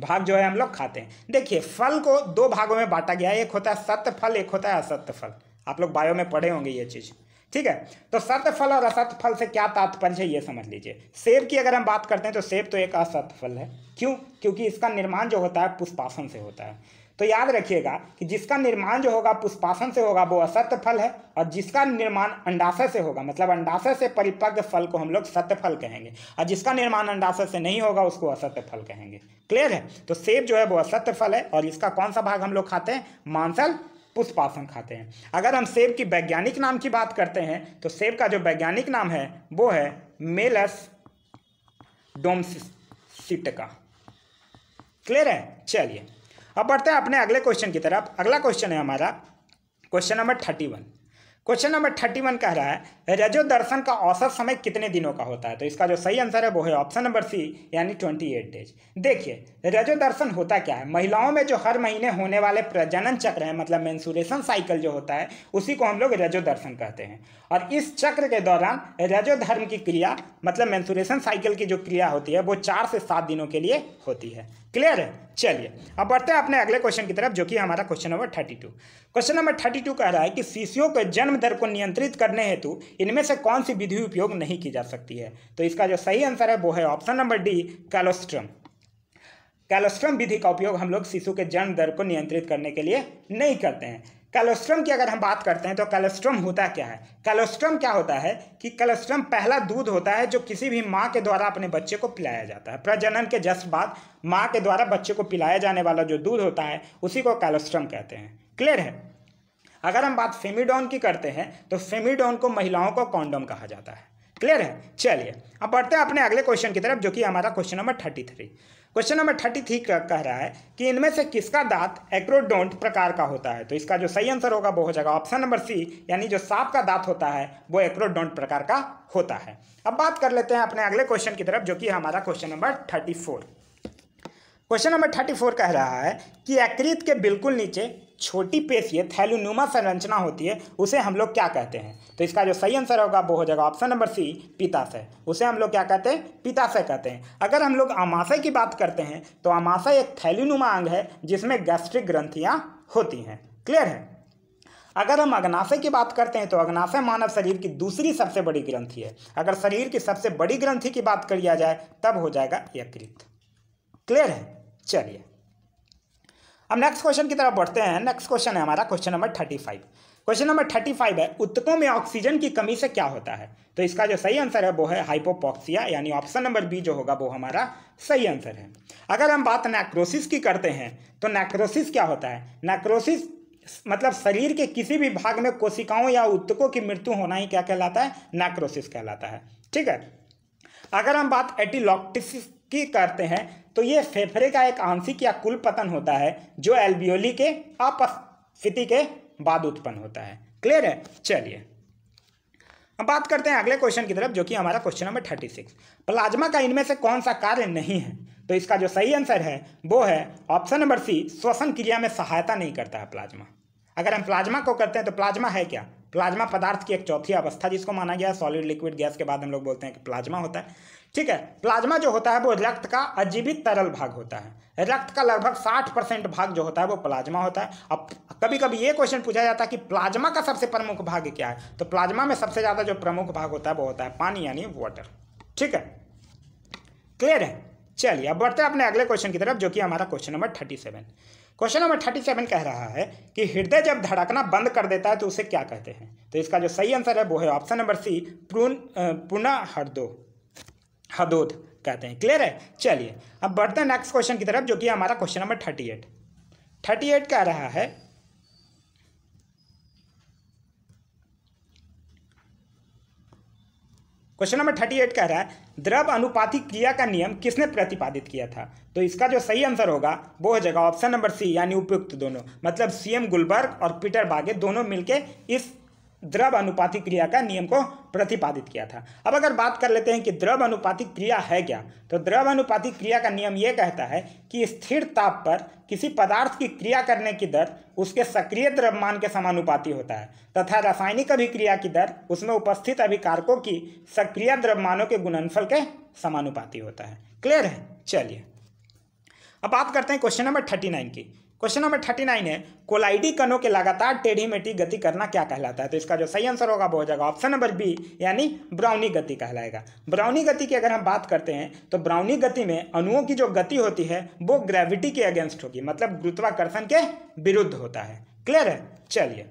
भाग जो है हम लोग खाते हैं देखिए फल को दो भागों में बांटा गया है एक होता है सत्य फल एक होता है असत्य फल आप लोग बायो में पढ़े होंगे ये चीज़ ठीक है तो सत्य फल और असत्य फल से क्या तात्पर्य है ये समझ लीजिए सेब की अगर हम बात करते हैं तो सेब तो एक असत्य फल है क्यों क्योंकि इसका निर्माण जो होता है पुष्पासन से होता है तो याद रखिएगा कि जिसका निर्माण जो होगा पुष्पासन से होगा वो असत्य फल है और जिसका निर्माण अंडाशय से होगा मतलब अंडाशय से परिपक्व फल को हम लोग सत्य फल कहेंगे और जिसका निर्माण अंडाशय से नहीं होगा उसको असत्य फल कहेंगे क्लियर है तो सेब जो है वो असत्य फल है और इसका कौन सा भाग हम लोग खाते हैं मांसल पुष्पासन खाते हैं अगर हम सेब की वैज्ञानिक नाम की बात करते हैं तो सेब का जो वैज्ञानिक नाम है वो है मेलस डोमसिटका क्लियर है चलिए अब बढ़ते हैं अपने अगले क्वेश्चन की तरफ अगला क्वेश्चन है हमारा question number thirty one question number thirty one कह रहा है रजो दर्शन का औसत समय कितने दिनों का होता है तो इसका जो सही आंसर है वो है ऑप्शन नंबर सी यानी ट्वेंटी एट डेज देखिए रजो दर्शन होता क्या है महिलाओं में जो हर महीने होने वाले प्रजनन चक्र है मतलब मेंसुरेशन साइकिल जो होता है उसी को हम लोग रजो दर्शन कहते हैं और इस चक्र के दौरान रजोधर्म की क्रिया मतलब मैंसुरेशन साइकिल की जो क्रिया होती है वो चार से सात दिनों के लिए होती है क्लियर है चलिए अब बढ़ते हैं अपने अगले क्वेश्चन की तरफ जो कि हमारा question number thirty two question number thirty two कह रहा है कि शिशुओं के जन्म दर को नियंत्रित करने हेतु इनमें से कौन सी विधि उपयोग नहीं की जा सकती है तो इसका जो सही आंसर है वो है ऑप्शन नंबर डी कैलोस्ट्रम कैलोस्ट्रम विधि का उपयोग हम लोग शिशु के जन्म दर को नियंत्रित करने के लिए नहीं करते हैं कैलोस्ट्रम की अगर हम बात करते हैं तो कैलोस्ट्रम होता क्या है कैलोस्ट्रम क्या होता है कि कैलोस्ट्रम पहला दूध होता है जो किसी भी माँ के द्वारा अपने बच्चे को पिलाया जाता है प्रजनन के जस्ट बाद माँ के द्वारा बच्चे को पिलाया जाने वाला जो दूध होता है उसी को कैलोस्ट्रम कहते हैं क्लियर है अगर हम बात फेमिडोन की करते हैं तो फेमिडोन को महिलाओं को कॉन्डोम कहा जाता है क्लियर है चलिए अब बढ़ते हैं अपने अगले क्वेश्चन की तरफ जो कि हमारा question number thirty three question number thirty three कह रहा है कि इनमें से किसका दांत एक्रोडोंट प्रकार का होता है तो इसका जो सही आंसर होगा वो हो जाएगा ऑप्शन नंबर सी यानी जो सांप का दांत होता है वो एक्रोडोंट प्रकार का होता है अब बात कर लेते हैं अपने अगले क्वेश्चन की तरफ जो कि हमारा question number thirty question number thirty कह रहा है कि एक्रीत के बिल्कुल नीचे छोटी पेशीय थैलुनुमा संरचना होती है उसे हम लोग क्या कहते हैं तो इसका जो सही आंसर होगा वो हो जाएगा ऑप्शन नंबर सी पिताशय उसे हम लोग क्या कहते हैं पिताशय कहते हैं अगर हम लोग अमाशय की बात करते हैं तो अमाशय एक थैलीनुमा अंग है जिसमें गैस्ट्रिक ग्रंथियाँ होती हैं क्लियर है अगर हम अग्नाशय की बात करते हैं तो अग्नाशय मानव शरीर की दूसरी सबसे बड़ी ग्रंथि है अगर शरीर की सबसे बड़ी ग्रंथि की बात कर लिया जाए तब हो जाएगा यकृत क्लियर है चलिए अब नेक्स्ट क्वेश्चन की तरफ बढ़ते हैं नेक्स्ट क्वेश्चन है हमारा question number thirty five question number thirty five है उत्तकों में ऑक्सीजन की कमी से क्या होता है तो इसका जो सही आंसर है वो है हाइपोपॉक्सिया यानी ऑप्शन नंबर बी जो होगा वो हमारा सही आंसर है अगर हम बात नेक्रोसिस की करते हैं तो नेक्रोसिस क्या होता है नेक्रोसिस मतलब शरीर के किसी भी भाग में कोशिकाओं या उत्तकों की मृत्यु होना ही क्या कहलाता है नेक्रोसिस कहलाता है ठीक है अगर हम बात एटीलॉक्टिस की करते हैं तो ये फेफड़े का एक आंशिक या कुल पतन होता है जो एल्बियोली के अपस्फिति के बाद उत्पन्न होता है क्लियर है चलिए अब बात करते हैं अगले क्वेश्चन की तरफ जो कि हमारा question number thirty six plasma का इनमें से कौन सा कार्य नहीं है तो इसका जो सही आंसर है वो है ऑप्शन नंबर सी श्वसन क्रिया में सहायता नहीं करता है प्लाज्मा अगर हम प्लाज्मा को करते हैं तो प्लाज्मा है क्या प्लाज्मा पदार्थ की एक चौथी अवस्था जिसको माना गया है सॉलिड लिक्विड गैस के बाद हम लोग बोलते हैं कि प्लाज्मा होता है ठीक है प्लाज्मा जो होता है वो रक्त का अजीवित तरल भाग होता है रक्त का लगभग 60 परसेंट भाग जो होता है वो प्लाज्मा होता है अब कभी कभी ये क्वेश्चन पूछा जाता है कि प्लाज्मा का सबसे प्रमुख भाग क्या है तो प्लाज्मा में सबसे ज़्यादा जो प्रमुख भाग होता है वो होता है पानी यानी वाटर ठीक है क्लियर है चलिए अब बढ़ते हैं अपने अगले क्वेश्चन की तरफ जो कि हमारा question number thirty seven question number thirty seven कह रहा है कि हृदय जब धड़कना बंद कर देता है तो उसे क्या कहते हैं तो इसका जो सही आंसर है वो है ऑप्शन नंबर सी पुनः हृदय हदोद कहते हैं क्लियर है चलिए अब बढ़ते हैं नेक्स्ट क्वेश्चन की तरफ जो कि हमारा question number thirty eight thirty eight कह रहा है क्वेश्चन नंबर थर्टी एट कह रहा है द्रव अनुपातिक क्रिया का नियम किसने प्रतिपादित किया था तो इसका जो सही आंसर होगा वो हो जाएगा ऑप्शन नंबर सी यानी उपयुक्त दोनों मतलब सीएम गुलबर्ग और पीटर बागे दोनों मिलके इस द्रव अनुपातिक क्रिया का नियम को प्रतिपादित किया था अब अगर बात कर लेते हैं कि द्रव अनुपातिक क्रिया है क्या तो द्रव अनुपातिक क्रिया का नियम यह कहता है कि स्थिर ताप पर किसी पदार्थ की क्रिया करने की दर उसके सक्रिय द्रव्यमान के समानुपाती होता है तथा रासायनिक अभिक्रिया की दर उसमें उपस्थित अभिकारकों की सक्रिय द्रव्यमानों के गुणनफल के समानुपाती होता है क्लियर है चलिए अब बात करते हैं क्वेश्चन नंबर थर्टी नाइन की क्वेश्चन नंबर थर्टी नाइन है कोलाइडी कणों के लगातार टेढ़ी मेटी गति करना क्या कहलाता है तो इसका जो सही आंसर होगा वो हो जाएगा ऑप्शन नंबर बी यानी ब्राउनी गति कहलाएगा ब्राउनी गति की अगर हम बात करते हैं तो ब्राउनी गति में अणुओं की जो गति होती है वो ग्रेविटी के अगेंस्ट होगी मतलब गुरुत्वाकर्षण के विरुद्ध होता है क्लियर है चलिए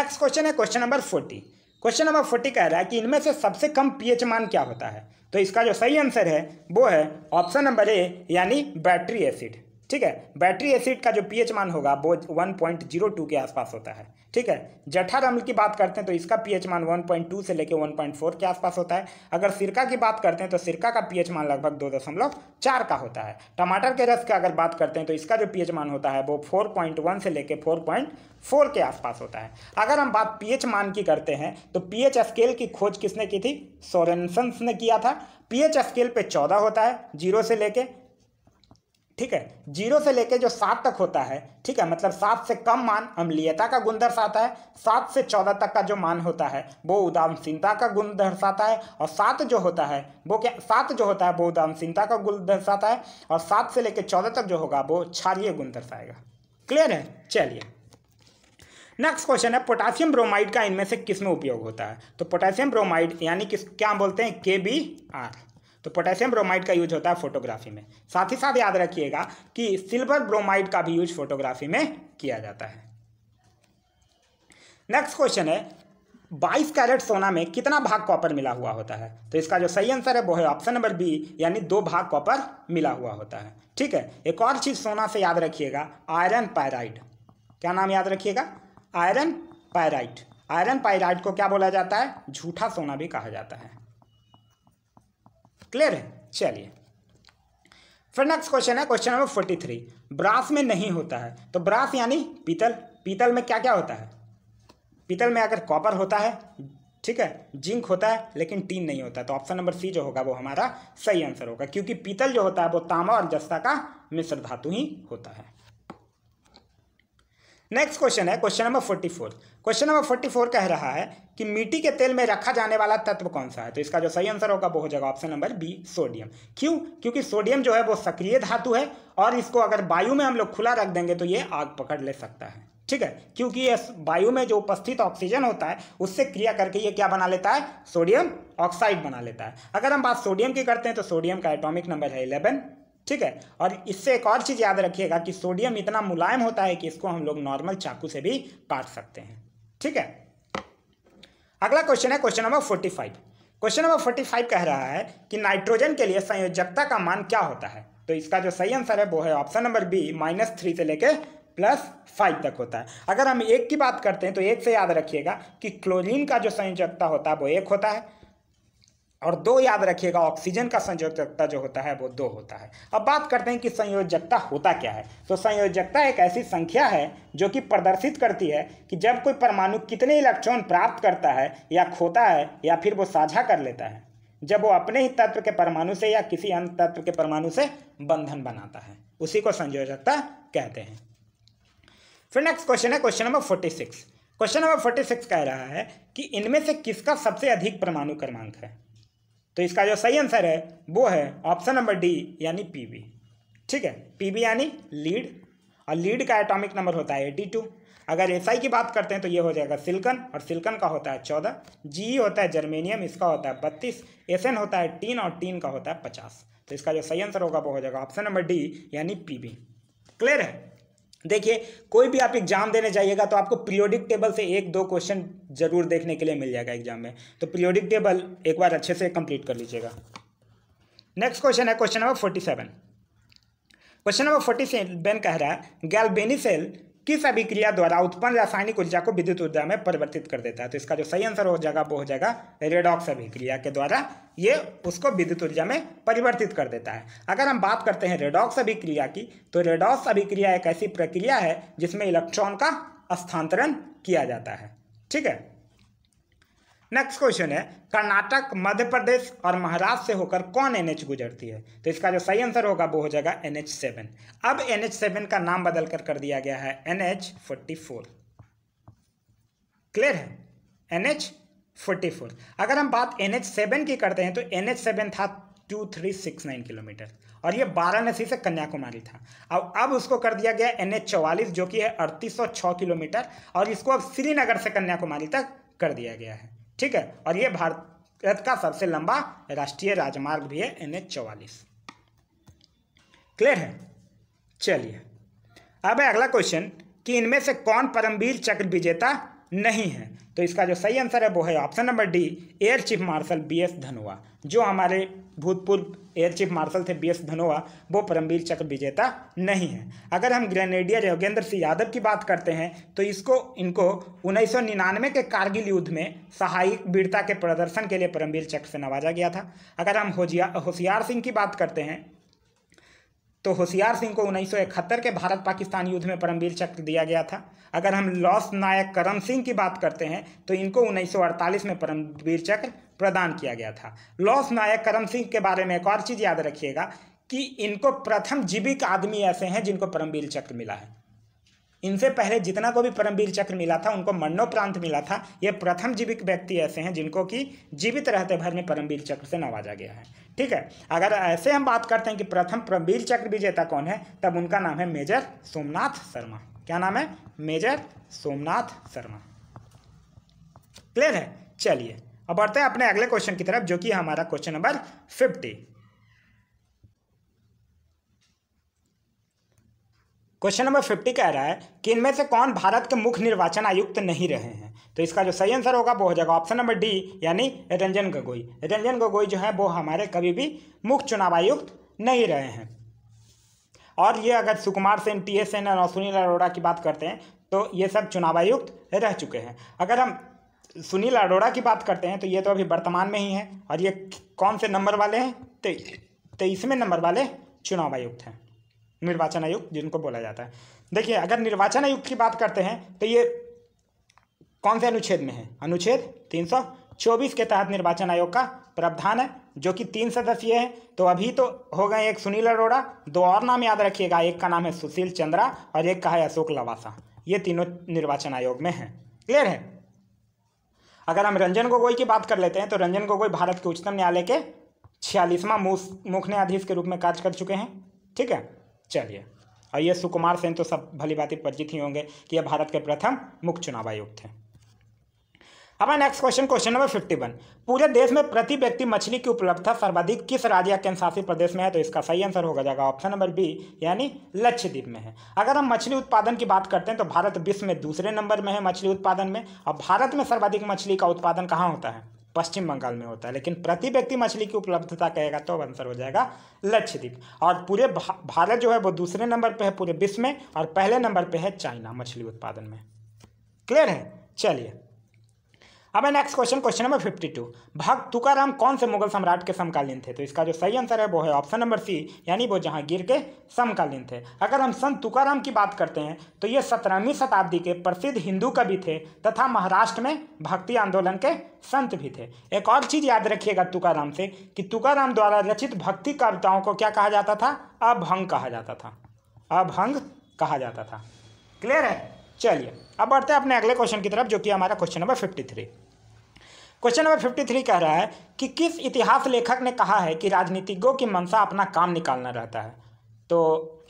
नेक्स्ट क्वेश्चन है question number forty question number forty कह रहा है कि इनमें से सबसे कम पीएच मान क्या होता है तो इसका जो सही आंसर है वो है ऑप्शन नंबर ए यानी बैटरी एसिड ठीक है बैटरी एसिड का जो पीएच मान होगा वो 1.02 के आसपास होता है ठीक है जठर अम्ल की बात करते हैं तो इसका पीएच मान 1.2 से लेकर 1.4 के आसपास होता है अगर सिरका की बात करते हैं तो सिरका का पीएच मान लगभग दो दशमलव चार का होता है टमाटर के रस का अगर बात करते हैं तो इसका जो पीएच मान होता है वो 4.1 से लेकर 4.4 के आसपास होता है अगर हम बात पीएच मान की करते हैं तो पीएच स्केल की खोज किसने की थी सोरेनसन्स ने किया था पीएच स्केल पे चौदह होता है जीरो से लेके ठीक है जीरो से लेके जो सात तक होता है ठीक है मतलब सात से कम मान अम्लीयता का गुण दर्शाता है सात से चौदह तक का जो मान होता है वो उदासीनता का गुण दर्शाता है और सात जो होता है वो क्या सात जो होता है वो उदासीनता का गुण दर्शाता है और सात से लेकर चौदह तक जो होगा वो क्षारिय गुण दर्शाएगा क्लियर है चलिए नेक्स्ट क्वेश्चन है पोटासियम ब्रोमाइड का इनमें से किस में उपयोग होता है तो पोटासियम ब्रोमाइड यानी किस क्या बोलते हैं के बी आर तो पोटेशियम ब्रोमाइड का यूज होता है फोटोग्राफी में साथ ही साथ याद रखिएगा कि सिल्वर ब्रोमाइड का भी यूज फोटोग्राफी में किया जाता है नेक्स्ट क्वेश्चन है बाईस कैरेट सोना में कितना भाग कॉपर मिला हुआ होता है तो इसका जो सही आंसर है वो है ऑप्शन नंबर बी यानी दो भाग कॉपर मिला हुआ होता है ठीक है एक और चीज़ सोना से याद रखिएगा आयरन पायराइड क्या नाम याद रखिएगा आयरन पायराइड आयरन पायराइड को क्या बोला जाता है झूठा सोना भी कहा जाता है क्लियर है चलिए फिर नेक्स्ट क्वेश्चन है question number forty three brass में नहीं होता है तो ब्रास यानी पीतल पीतल में क्या क्या होता है पीतल में अगर कॉपर होता है ठीक है जिंक होता है लेकिन टीन नहीं होता तो ऑप्शन नंबर सी जो होगा वो हमारा सही आंसर होगा क्योंकि पीतल जो होता है वो तांबा और जस्ता का मिश्र धातु ही होता है नेक्स्ट क्वेश्चन है question number forty four question number forty four कह रहा है कि मिट्टी के तेल में रखा जाने वाला तत्व कौन सा है तो इसका जो सही आंसर होगा वो हो जाएगा ऑप्शन नंबर बी सोडियम क्यों क्योंकि सोडियम जो है वो सक्रिय धातु है और इसको अगर वायु में हम लोग खुला रख देंगे तो ये आग पकड़ ले सकता है ठीक है क्योंकि ये वायु में जो उपस्थित ऑक्सीजन होता है उससे क्रिया करके ये क्या बना लेता है सोडियम ऑक्साइड बना लेता है अगर हम बात सोडियम की करते हैं तो सोडियम का एटॉमिक नंबर है इलेवन ठीक है और इससे एक और चीज़ याद रखिएगा कि सोडियम इतना मुलायम होता है कि इसको हम लोग नॉर्मल चाकू से भी काट सकते हैं ठीक है अगला क्वेश्चन है question number forty five question number forty five कह रहा है कि नाइट्रोजन के लिए संयोजकता का मान क्या होता है तो इसका जो सही आंसर है वो है option number B minus three से लेकर प्लस फाइव तक होता है अगर हम एक की बात करते हैं तो एक से याद रखिएगा कि क्लोरीन का जो संयोजकता होता है वो एक होता है और दो याद रखिएगा ऑक्सीजन का संयोजकता जो होता है वो दो होता है अब बात करते हैं कि संयोजकता होता क्या है तो संयोजकता एक ऐसी संख्या है जो कि प्रदर्शित करती है कि जब कोई परमाणु कितने इलेक्ट्रॉन प्राप्त करता है या खोता है या फिर वो साझा कर लेता है जब वो अपने ही तत्व के परमाणु से या किसी अन्य तत्व के परमाणु से बंधन बनाता है उसी को संयोजकता कहते हैं फिर नेक्स्ट क्वेश्चन है question number forty six question number forty six कह रहा है कि इनमें से किसका सबसे अधिक परमाणु क्रमांक है तो इसका जो सही आंसर है वो है ऑप्शन नंबर डी यानी पीबी ठीक है पीबी यानी लीड और लीड का एटॉमिक नंबर होता है एटी टू अगर एस की बात करते हैं तो ये हो जाएगा सिल्कन और सिल्कन का होता है चौदह जी e होता है जर्मेनियम इसका होता है बत्तीस एस होता है टीन और टीन का होता है पचास तो इसका जो सही आंसर होगा वो हो जाएगा ऑप्शन नंबर डी यानी पी क्लियर है देखिए कोई भी आप एग्जाम देने जाइएगा तो आपको पीरियोडिक टेबल से एक दो क्वेश्चन जरूर देखने के लिए मिल जाएगा एग्जाम में तो पीरियोडिक टेबल एक बार अच्छे से कंप्लीट कर लीजिएगा नेक्स्ट क्वेश्चन है question number forty seven question number forty seven कह रहा है गैल्बेनी किस अभिक्रिया द्वारा उत्पन्न रासायनिक ऊर्जा को विद्युत ऊर्जा में परिवर्तित कर देता है तो इसका जो सही आंसर हो जाएगा वो हो जाएगा रेडॉक्स अभिक्रिया के द्वारा ये उसको विद्युत ऊर्जा में परिवर्तित कर देता है अगर हम बात करते हैं रेडॉक्स अभिक्रिया की तो रेडॉक्स अभिक्रिया एक ऐसी प्रक्रिया है जिसमें इलेक्ट्रॉन का स्थानांतरण किया जाता है ठीक है नेक्स्ट क्वेश्चन है कर्नाटक मध्य प्रदेश और महाराष्ट्र से होकर कौन एनएच गुजरती है तो इसका जो सही आंसर होगा वो हो जाएगा एनएच सेवन अब एनएच सेवन का नाम बदलकर कर दिया गया है एनएच फोर्टी फोर क्लियर है एनएच फोर्टी फोर अगर हम बात एनएच सेवन की करते हैं तो एनएच सेवन था two three six nine kilometre और ये वाराणसी से कन्याकुमारी था अब अब उसको कर दिया गया एन एच चौवालीस जो कि है अड़तीस सौ छः किलोमीटर और इसको अब श्रीनगर से कन्याकुमारी तक कर दिया गया है ठीक है और ये भारत का सबसे लंबा राष्ट्रीय राजमार्ग भी है एन एच चौवालीस क्लियर है चलिए अब है अगला क्वेश्चन कि इनमें से कौन परमवीर चक्र विजेता नहीं है तो इसका जो सही आंसर है वो है option number D air chief marshal B S Dhanoa जो हमारे भूतपूर्व एयर चीफ मार्शल थे बी एस धनोआ वो परमवीर चक्र विजेता नहीं है अगर हम ग्रेनेडियर योगेंद्र सिंह यादव की बात करते हैं तो इसको इनको उन्नीस के कारगिल युद्ध में सहायक वीरता के प्रदर्शन के लिए परमवीर चक्र से नवाजा गया था अगर हम होशियार सिंह की बात करते हैं तो होशियार सिंह को इकहत्तर के भारत पाकिस्तान युद्ध में परमवीर चक्र दिया गया था अगर हम लॉस नायक करम सिंह की बात करते हैं तो इनको अड़तालीस में परमवीर चक्र प्रदान किया गया था लॉस नायक करम सिंह के बारे में एक और चीज़ याद रखिएगा कि इनको प्रथम जीविक आदमी ऐसे हैं जिनको परमवीर चक्र मिला है इनसे पहले जितना को भी परमवीर चक्र मिला था उनको मरणोप्रांत मिला था ये प्रथम जीविक व्यक्ति ऐसे हैं जिनको कि जीवित रहते भर में परमवीर चक्र से नवाजा गया है ठीक है अगर ऐसे हम बात करते हैं कि प्रथम परमवीर चक्र विजेता कौन है तब उनका नाम है मेजर सोमनाथ शर्मा क्या नाम है मेजर सोमनाथ शर्मा क्लियर है चलिए अब बढ़ते हैं अपने अगले क्वेश्चन की तरफ जो कि हमारा question number fifty question number fifty कह रहा है कि इनमें से कौन भारत के मुख्य निर्वाचन आयुक्त नहीं रहे हैं तो इसका जो सही आंसर होगा वो हो जाएगा ऑप्शन नंबर डी यानी रंजन गोगोई रंजन गोगोई जो है वो हमारे कभी भी मुख्य चुनाव आयुक्त नहीं रहे हैं और ये अगर सुकुमार सेन टी एस सेन और सुनील अरोड़ा की बात करते हैं तो ये सब चुनाव आयुक्त रह चुके हैं अगर हम सुनील अरोड़ा की बात करते हैं तो ये तो अभी वर्तमान में ही है और ये कौन से नंबर वाले हैं तेईसवें नंबर वाले चुनाव आयुक्त हैं निर्वाचन आयुक्त जिनको बोला जाता है देखिए अगर निर्वाचन आयुक्त की बात करते हैं तो ये कौन से अनुच्छेद में है अनुच्छेद तीन सौ चौबीस के तहत निर्वाचन आयोग का प्रावधान है जो कि तीन सदस्य हैं तो अभी तो हो गए एक सुनील अरोड़ा दो और नाम याद रखिएगा एक का नाम है सुशील चंद्रा और एक का है अशोक लवासा ये तीनों निर्वाचन आयोग में हैं क्लियर है अगर हम रंजन गोगोई की बात कर लेते हैं तो रंजन गोगोई भारत के उच्चतम न्यायालय के छियालीसवां मुख्य न्यायाधीश के रूप में कार्य कर चुके हैं ठीक है चलिए और ये सुकुमार सेन तो सब भली बात परिचित ही होंगे कि यह भारत के प्रथम मुख्य चुनाव आयुक्त थे हमारा next question question number fifty one पूरे देश में प्रति व्यक्ति मछली की उपलब्धता सर्वाधिक किस राज्य या केंद्र शासित प्रदेश में है तो इसका सही आंसर होगा जाएगा ऑप्शन नंबर बी यानी लक्षद्वीप में है अगर हम मछली उत्पादन की बात करते हैं तो भारत विश्व में दूसरे नंबर में है मछली उत्पादन में और भारत में सर्वाधिक मछली का उत्पादन कहाँ होता है पश्चिम बंगाल में होता है लेकिन प्रति व्यक्ति मछली की उपलब्धता कहेगा तो आंसर हो जाएगा लक्षद्वीप और पूरे भारत जो है वो दूसरे नंबर पर है पूरे विश्व में और पहले नंबर पर है चाइना मछली उत्पादन में क्लियर है चलिए अब next question question number fifty two भक्त तुकाराम कौन से मुगल सम्राट के समकालीन थे तो इसका जो सही आंसर है वो है ऑप्शन नंबर सी यानी वो जहांगीर के समकालीन थे अगर हम संत तुकाराम की बात करते हैं तो ये सत्रहवीं शताब्दी के प्रसिद्ध हिंदू कवि थे तथा महाराष्ट्र में भक्ति आंदोलन के संत भी थे एक और चीज़ याद रखिएगा तुकाराम से कि तुकाराम द्वारा रचित भक्ति कविताओं को क्या कहा जाता था अभंग कहा जाता था अभंग कहा जाता था क्लियर है चलिए अब बढ़ते हैं अपने अगले क्वेश्चन की तरफ जो कि हमारा question number fifty three question number fifty three कह रहा है कि किस इतिहास लेखक ने कहा है कि राजनीतिज्ञों की मंशा अपना काम निकालना रहता है तो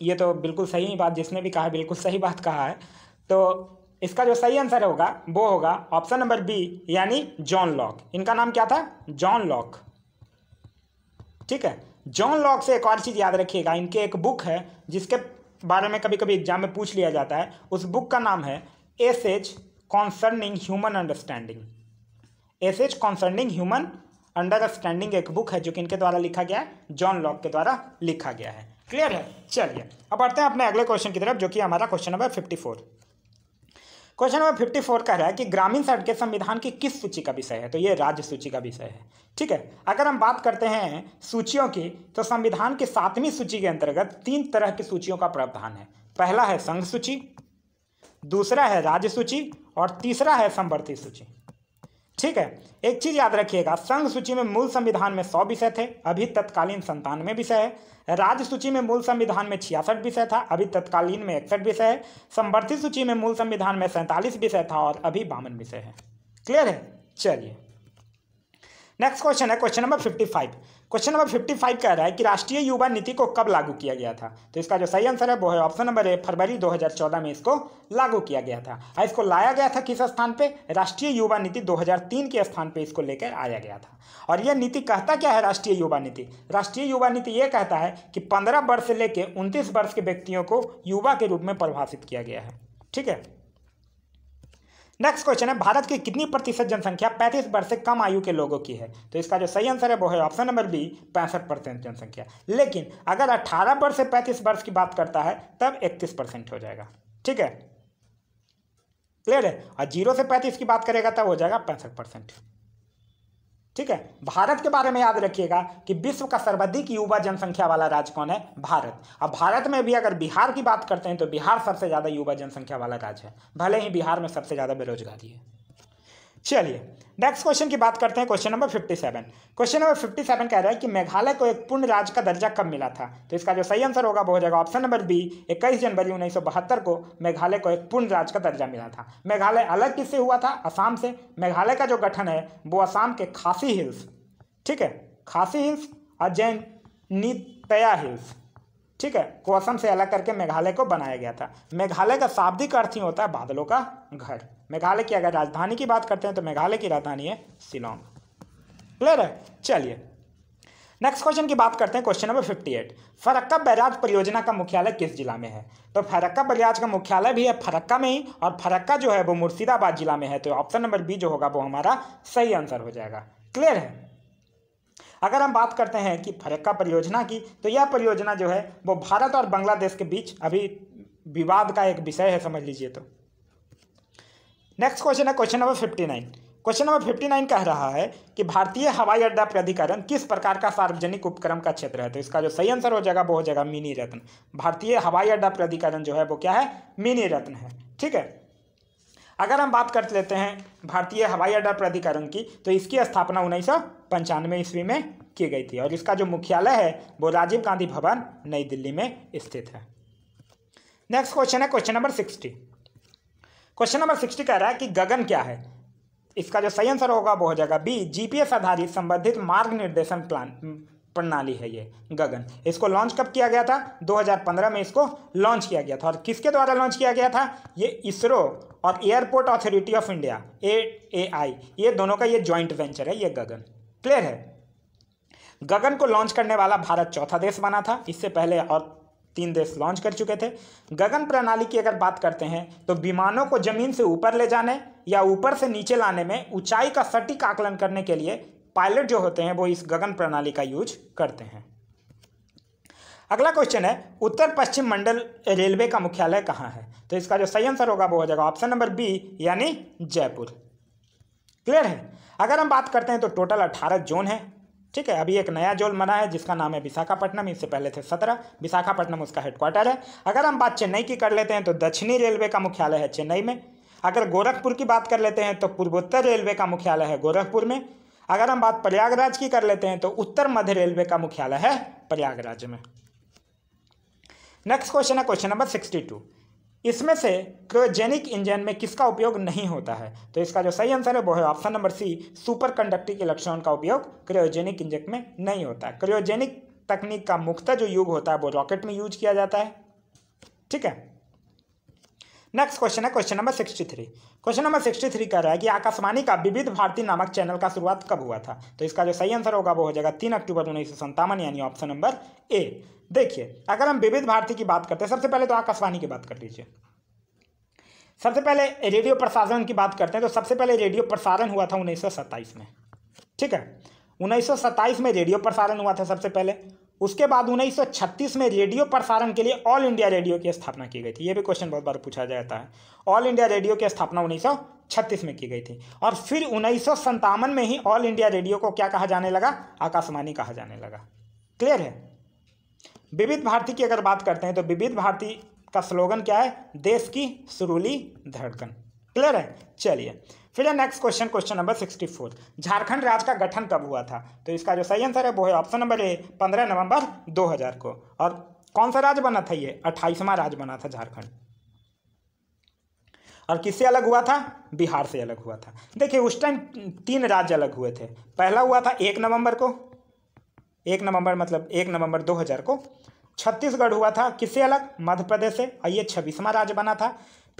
ये तो बिल्कुल सही बात जिसने भी कहा है बिल्कुल सही बात कहा है तो इसका जो सही आंसर होगा वो होगा ऑप्शन नंबर बी यानी जॉन लॉक इनका नाम क्या था जॉन लॉक ठीक है जॉन लॉक से एक और चीज़ याद रखिएगा इनके एक बुक है जिसके बारे में कभी कभी एग्जाम में पूछ लिया जाता है उस बुक का नाम है essay concerning human understanding essays concerning human understanding एक बुक है जो कि इनके द्वारा लिखा गया है जॉन लॉक के द्वारा लिखा गया है क्लियर है चलिए अब बढ़ते हैं अपने अगले क्वेश्चन की तरफ जो कि हमारा question number fifty four question number fifty four कह रहा है कि ग्रामीण सड़क के संविधान की किस सूची का विषय है तो ये राज्य सूची का विषय है ठीक है अगर हम बात करते हैं सूचियों की तो संविधान की सातवीं सूची के अंतर्गत तीन तरह की सूचियों का प्रावधान है पहला है संघ सूची दूसरा है राज्य सूची और तीसरा है संवर्ती सूची ठीक है एक चीज़ याद रखिएगा संघ सूची में मूल संविधान में सौ विषय थे अभी तत्कालीन संतानवे विषय है राज्य सूची में मूल संविधान में छियासठ विषय था अभी तत्कालीन में इकसठ विषय है संवर्धित सूची में मूल संविधान में सैंतालीस विषय था और अभी बावन विषय है क्लियर है चलिए नेक्स्ट क्वेश्चन है question number fifty five question number fifty five कह रहा है कि राष्ट्रीय युवा नीति को कब लागू किया गया था तो इसका जो सही आंसर है वो है ऑप्शन नंबर ए फरवरी 2014 में इसको लागू किया गया था और हाँ, इसको लाया गया था किस स्थान पे राष्ट्रीय युवा नीति 2003 के स्थान पे इसको लेकर आया गया था और यह नीति कहता क्या है राष्ट्रीय युवा नीति राष्ट्रीय युवा नीति ये कहता है कि पंद्रह वर्ष से लेकर उनतीस वर्ष के व्यक्तियों को युवा के रूप में परिभाषित किया गया है ठीक है नेक्स्ट क्वेश्चन है भारत की कितनी प्रतिशत जनसंख्या पैंतीस वर्ष से कम आयु के लोगों की है तो इसका जो सही आंसर है वो है ऑप्शन नंबर बी पैंसठ परसेंट जनसंख्या लेकिन अगर अठारह वर्ष से पैंतीस वर्ष की बात करता है तब इकतीस परसेंट हो जाएगा ठीक है क्लियर है और जीरो से पैंतीस की बात करेगा तब हो जाएगा पैंसठ परसेंट ठीक है भारत के बारे में याद रखिएगा कि विश्व का सर्वाधिक युवा जनसंख्या वाला राज्य कौन है भारत अब भारत में भी अगर बिहार की बात करते हैं तो बिहार सबसे ज़्यादा युवा जनसंख्या वाला राज्य है भले ही बिहार में सबसे ज़्यादा बेरोजगारी है चलिए नेक्स्ट क्वेश्चन की बात करते हैं question number fifty seven question number fifty seven कह रहा है कि मेघालय को एक पूर्ण राज्य का दर्जा कब मिला था तो इसका जो सही आंसर होगा वो हो जाएगा ऑप्शन नंबर बी इक्कीस जनवरी उन्नीस सौ बहत्तर को मेघालय को एक पूर्ण राज्य का दर्जा मिला था मेघालय अलग किससे हुआ था असम से मेघालय का जो गठन है वो असम के खासी हिल्स ठीक है खासी हिल्स और जैन नीतया हिल्स ठीक है को असम से अलग करके मेघालय को बनाया गया था मेघालय का शाब्दिक अर्थ ही होता है बादलों का घर मेघालय की अगर राजधानी की बात करते हैं तो मेघालय की राजधानी है शिलोंग क्लियर है चलिए नेक्स्ट क्वेश्चन की बात करते हैं question number fifty eight Farakka barrage परियोजना का मुख्यालय किस जिला में है तो फरक्का बैराज का मुख्यालय भी है फरक्का में ही और फरक्का जो है वो मुर्शिदाबाद जिला में है तो ऑप्शन नंबर बी जो होगा वो हमारा सही आंसर हो जाएगा क्लियर है अगर हम बात करते हैं कि फरक्का परियोजना की तो यह परियोजना जो है वो भारत और बांग्लादेश के बीच अभी विवाद का एक विषय है समझ लीजिए तो नेक्स्ट क्वेश्चन है question number fifty nine question number fifty nine कह रहा है कि भारतीय हवाई अड्डा प्राधिकरण किस प्रकार का सार्वजनिक उपक्रम का क्षेत्र है तो इसका जो सही आंसर हो जाएगा वो हो जाएगा मिनी रत्न भारतीय हवाई अड्डा प्राधिकरण जो है वो क्या है मिनी रत्न है ठीक है अगर हम बात कर लेते हैं भारतीय हवाई अड्डा प्राधिकरण की तो इसकी स्थापना उन्नीस सौ पंचानवे ईस्वी में की गई थी और इसका जो मुख्यालय है वो राजीव गांधी भवन नई दिल्ली में स्थित है नेक्स्ट क्वेश्चन है question number sixty question number sixty कह रहा है कि गगन क्या है इसका जो सही आंसर होगा वो हो जाएगा बी जीपीएस आधारित संबंधित मार्ग निर्देशन प्लान हम्म, प्रणाली है ये गगन इसको लॉन्च कब किया गया था 2015 में इसको लॉन्च किया गया था और किसके द्वारा लॉन्च किया गया था ये इसरो और airport authority of India A A I ये दोनों का ये ज्वाइंट वेंचर है ये गगन क्लियर है गगन को लॉन्च करने वाला भारत चौथा देश बना था इससे पहले और तीन देश लॉन्च कर चुके थे गगन प्रणाली की अगर बात करते हैं तो विमानों को जमीन से ऊपर ले जाने या ऊपर से नीचे लाने में ऊंचाई का सटीक आकलन करने के लिए पायलट जो होते हैं वो इस गगन प्रणाली का यूज करते हैं अगला क्वेश्चन है उत्तर पश्चिम मंडल रेलवे का मुख्यालय कहाँ है तो इसका जो सही आंसर होगा वो हो जाएगा ऑप्शन नंबर बी यानी जयपुर क्लियर है अगर हम बात करते हैं तो टोटल अट्ठारह जोन है ठीक है अभी एक नया जोन बना है जिसका नाम है विशाखापट्टनम इससे पहले थे सत्रह विशाखापट्टनम उसका हेडक्वार्टर है अगर हम बात चेन्नई की कर लेते हैं तो दक्षिणी रेलवे का मुख्यालय है चेन्नई में अगर गोरखपुर की बात कर लेते हैं तो पूर्वोत्तर रेलवे का मुख्यालय है गोरखपुर में अगर हम बात प्रयागराज की कर लेते हैं तो उत्तर मध्य रेलवे का मुख्यालय है प्रयागराज में नेक्स्ट क्वेश्चन है क्वेश्चन नंबर सिक्सटी टू इसमें से क्रोजेनिक इंजन में किसका उपयोग नहीं होता है तो इसका जो सही आंसर है वो है option number C super conductive electron का उपयोग क्रियोजेनिक इंजन में नहीं होता है क्रियोजेनिक तकनीक का मुख्यतः जो युग होता है वो रॉकेट में यूज किया जाता है ठीक है नेक्स्ट क्वेश्चन है question number sixty three question number sixty three कह रहा है कि आकाशवाणी का विविध भारती नामक चैनल का शुरुआत कब हुआ था तो इसका जो सही आंसर होगा वो हो जाएगा तीन अक्टूबर उन्नीस सौ संतावन यानी ऑप्शन नंबर ए देखिए अगर हम विविध भारती की बात करते हैं सबसे पहले तो आकाशवाणी की बात कर लीजिए सबसे पहले रेडियो प्रसारण की बात करते हैं तो सबसे पहले रेडियो प्रसारण हुआ था उन्नीस में ठीक है उन्नीस में रेडियो प्रसारण हुआ था सबसे पहले उसके बाद 1936 में रेडियो प्रसारण के लिए ऑल इंडिया रेडियो की स्थापना की गई थी ये भी क्वेश्चन बहुत बार पूछा जाता है ऑल इंडिया रेडियो की स्थापना उन्नीस छत्तीस में की गई थी और फिर उन्नीस में ही ऑल इंडिया रेडियो को क्या कहा जाने लगा आकाशवाणी कहा जाने लगा क्लियर है विविध भारती की अगर बात करते हैं तो विविध भारती का स्लोगन क्या है देश की सुरूली धड़कन क्लियर है चलिए फिर next question question number sixty four Jharkhand राज्य का गठन कब हुआ था तो इसका जो सही आंसर है वो है ऑप्शन नंबर ए पंद्रह नवंबर हजार को और कौन सा राज्य बना था ये अट्ठाईसवां राज्य बना था झारखंड और किससे अलग हुआ था बिहार से अलग हुआ था देखिए उस टाइम तीन राज्य अलग हुए थे पहला हुआ था एक नवंबर को एक नवंबर मतलब एक नवंबर 2000 को छत्तीसगढ़ हुआ था किससे अलग मध्य प्रदेश से और ये छब्बीसवां राज्य बना था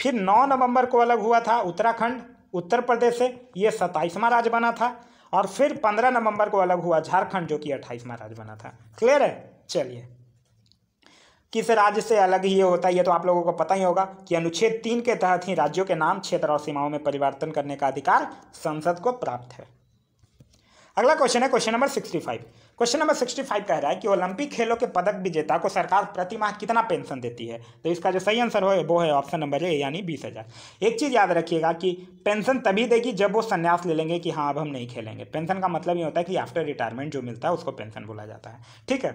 फिर नौ नवंबर को अलग हुआ था उत्तराखंड उत्तर प्रदेश से ये सत्ताईसवां राज्य बना था और फिर पंद्रह नवंबर को अलग हुआ झारखंड जो कि अट्ठाईसवां राज्य बना था क्लियर है चलिए किस राज्य से अलग ही ये होता है ये तो आप लोगों को पता ही होगा कि अनुच्छेद तीन के तहत ही राज्यों के नाम क्षेत्र और सीमाओं में परिवर्तन करने का अधिकार संसद को प्राप्त है अगला क्वेश्चन है question number sixty five question number sixty five कह रहा है कि ओलंपिक खेलों के पदक विजेता को सरकार प्रतिमाह कितना पेंशन देती है तो इसका जो सही आंसर हो वो है ऑप्शन नंबर ए यानी बीस हज़ार एक चीज़ याद रखिएगा कि पेंशन तभी देगी जब वो संन्यास ले लेंगे कि हाँ अब हम नहीं खेलेंगे पेंशन का मतलब ये होता है कि आफ्टर रिटायरमेंट जो मिलता है उसको पेंशन बोला जाता है ठीक है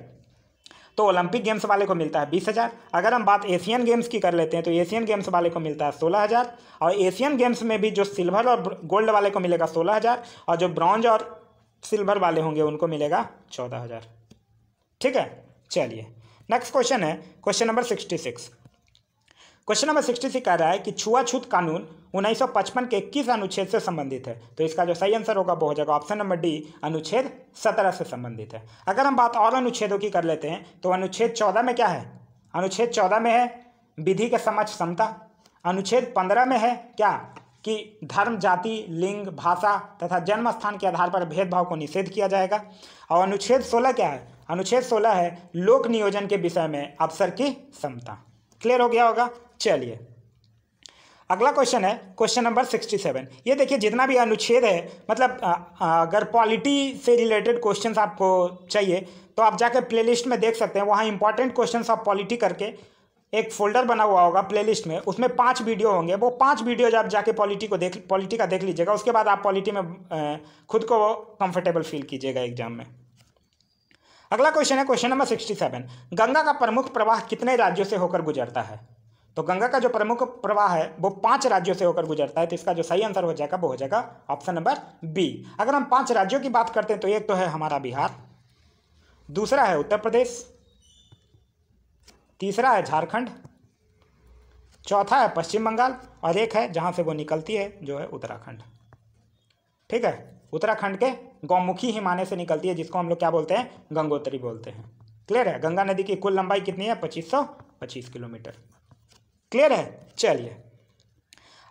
तो ओलंपिक गेम्स वाले को मिलता है बीस हज़ार अगर हम बात एशियन गेम्स की कर लेते हैं तो एशियन गेम्स वाले को मिलता है सोलह हज़ार और एशियन गेम्स में भी जो सिल्वर और गोल्ड वाले को मिलेगा सोलह हज़ार और जो ब्रॉन्ज और सिल्वर वाले होंगे उनको मिलेगा चौदह हज़ार ठीक है चलिए नेक्स्ट क्वेश्चन है question number sixty six question number sixty six कह रहा है कि छुआछूत कानून उन्नीस सौ पचपन के किस अनुच्छेद से संबंधित है तो इसका जो सही आंसर होगा वो हो जाएगा ऑप्शन नंबर डी अनुच्छेद सत्रह से संबंधित है अगर हम बात और अनुच्छेदों की कर लेते हैं तो अनुच्छेद चौदह में क्या है अनुच्छेद चौदह में है विधि के समक्ष क्षमता अनुच्छेद पंद्रह में है क्या कि धर्म जाति लिंग भाषा तथा जन्म स्थान के आधार पर भेदभाव को निषेध किया जाएगा और अनुच्छेद सोलह क्या है अनुच्छेद सोलह है लोक नियोजन के विषय में अवसर की क्षमता क्लियर हो गया होगा चलिए अगला क्वेश्चन है क्वेश्चन नंबर सिक्सटी सेवन ये देखिए जितना भी अनुच्छेद है मतलब अगर पॉलिटी से रिलेटेड क्वेश्चंस आपको चाहिए तो आप जाकर प्लेलिस्ट में देख सकते हैं वहाँ इंपॉर्टेंट क्वेश्चंस ऑफ पॉलिटी करके एक फोल्डर बना हुआ होगा प्लेलिस्ट में उसमें पांच वीडियो होंगे वो पांच वीडियो जा आप जाके पॉलिटी को देख पॉलिटी का देख लीजिएगा उसके बाद आप पॉलिटी में खुद को कंफर्टेबल फील कीजिएगा एग्जाम में अगला क्वेश्चन है question number sixty seven Ganga का प्रमुख प्रवाह कितने राज्यों से होकर गुजरता है तो गंगा का जो प्रमुख प्रवाह है वो पांच राज्यों से होकर गुजरता है तो इसका जो सही आंसर हो जाएगा वो हो जाएगा ऑप्शन नंबर बी अगर हम पांच राज्यों की बात करते हैं तो एक तो है हमारा बिहार दूसरा है उत्तर प्रदेश तीसरा है झारखंड चौथा है पश्चिम बंगाल और एक है जहाँ से वो निकलती है जो है उत्तराखंड ठीक है उत्तराखंड के गौमुखी हिमालय से निकलती है जिसको हम लोग क्या बोलते हैं गंगोत्री बोलते हैं क्लियर है गंगा नदी की कुल लंबाई कितनी है पच्चीस सौ पच्चीस किलोमीटर क्लियर है चलिए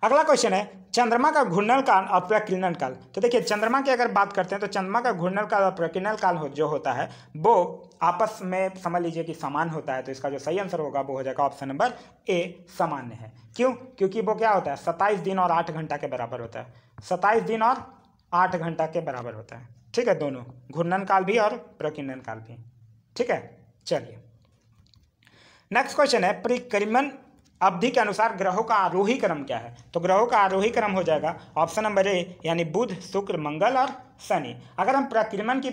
अगला क्वेश्चन है चंद्रमा का घूर्णन काल और प्रकीर्णन काल तो देखिए चंद्रमा की अगर बात करते हैं तो चंद्रमा का घूर्णन काल और प्रकीर्णन काल हो, जो होता है वो आपस में समझ लीजिए कि समान होता है तो इसका जो सही आंसर होगा वो हो जाएगा ऑप्शन नंबर ए सामान्य है क्यों क्योंकि वो क्या होता है सत्ताईस दिन और आठ घंटा के बराबर होता है सत्ताईस दिन और आठ घंटा के बराबर होता है ठीक है दोनों घूर्णन काल भी और प्रकीर्णन काल भी ठीक है चलिए नेक्स्ट क्वेश्चन है परिक्रमण अवधि के अनुसार ग्रहों का आरोही क्रम क्या है तो ग्रहों का आरोही क्रम हो जाएगा ऑप्शन नंबर ए यानी बुध शुक्र मंगल और शनि अगर हम प्रक्रमण की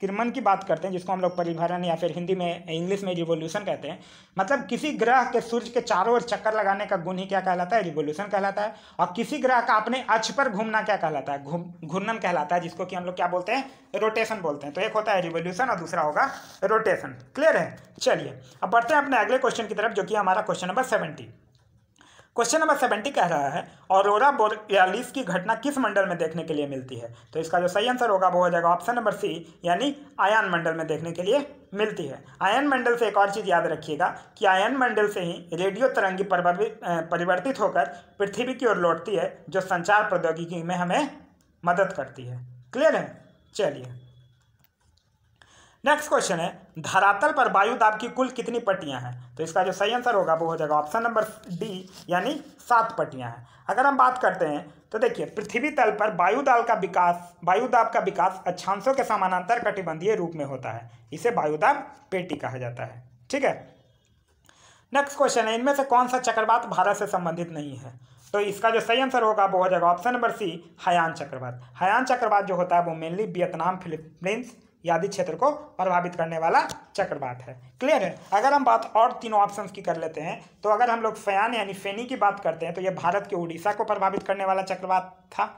किरमन की बात करते हैं जिसको हम लोग परिभ्रमण या फिर हिंदी में इंग्लिश में रिवोल्यूशन कहते हैं मतलब किसी ग्रह के सूर्य के चारों ओर चक्कर लगाने का गुण ही क्या कहलाता है रिवोल्यूशन कहलाता है और किसी ग्रह का अपने अक्ष पर घूमना क्या कहलाता है घूर्णन कहलाता है जिसको कि हम लोग क्या बोलते हैं रोटेशन बोलते हैं तो एक होता है रिवोल्यूशन और दूसरा होगा रोटेशन क्लियर है चलिए अब बढ़ते हैं अपने अगले क्वेश्चन की तरफ जो कि हमारा question number seventy question number seventy कह रहा है औरोरा बोरियालिस की घटना किस मंडल में देखने के लिए मिलती है तो इसका जो सही आंसर होगा वो हो जाएगा ऑप्शन नंबर सी यानी आयन मंडल में देखने के लिए मिलती है आयन मंडल से एक और चीज़ याद रखिएगा कि आयन मंडल से ही रेडियो तरंगी परिवर्तित होकर पृथ्वी की ओर लौटती है जो संचार प्रौद्योगिकी में हमें मदद करती है क्लियर है चलिए नेक्स्ट क्वेश्चन है धरातल पर वायु दाब की कुल कितनी पट्टियां हैं तो इसका जो सही आंसर होगा वो हो जाएगा ऑप्शन नंबर डी यानी सात पट्टियां हैं अगर हम बात करते हैं तो देखिए पृथ्वी तल पर वायु दाल का विकास वायु दाब का विकास अच्छांशों के समानांतर कटिबंधीय रूप में होता है इसे वायुदाब पेटी कहा जाता है ठीक है नेक्स्ट क्वेश्चन है इनमें से कौन सा चक्रवात भारत से संबंधित नहीं है तो इसका जो सही आंसर होगा वो हो जाएगा ऑप्शन नंबर सी हयान चक्रवात हयान चक्रवात जो होता है वो मेनली वियतनाम फिलीपींस यादि क्षेत्र को प्रभावित करने वाला चक्रवात है क्लियर है अगर हम बात और तीनों ऑप्शंस की कर लेते हैं तो अगर हम लोग फयान यानी फेनी की बात करते हैं तो ये भारत के उड़ीसा को प्रभावित करने वाला चक्रवात था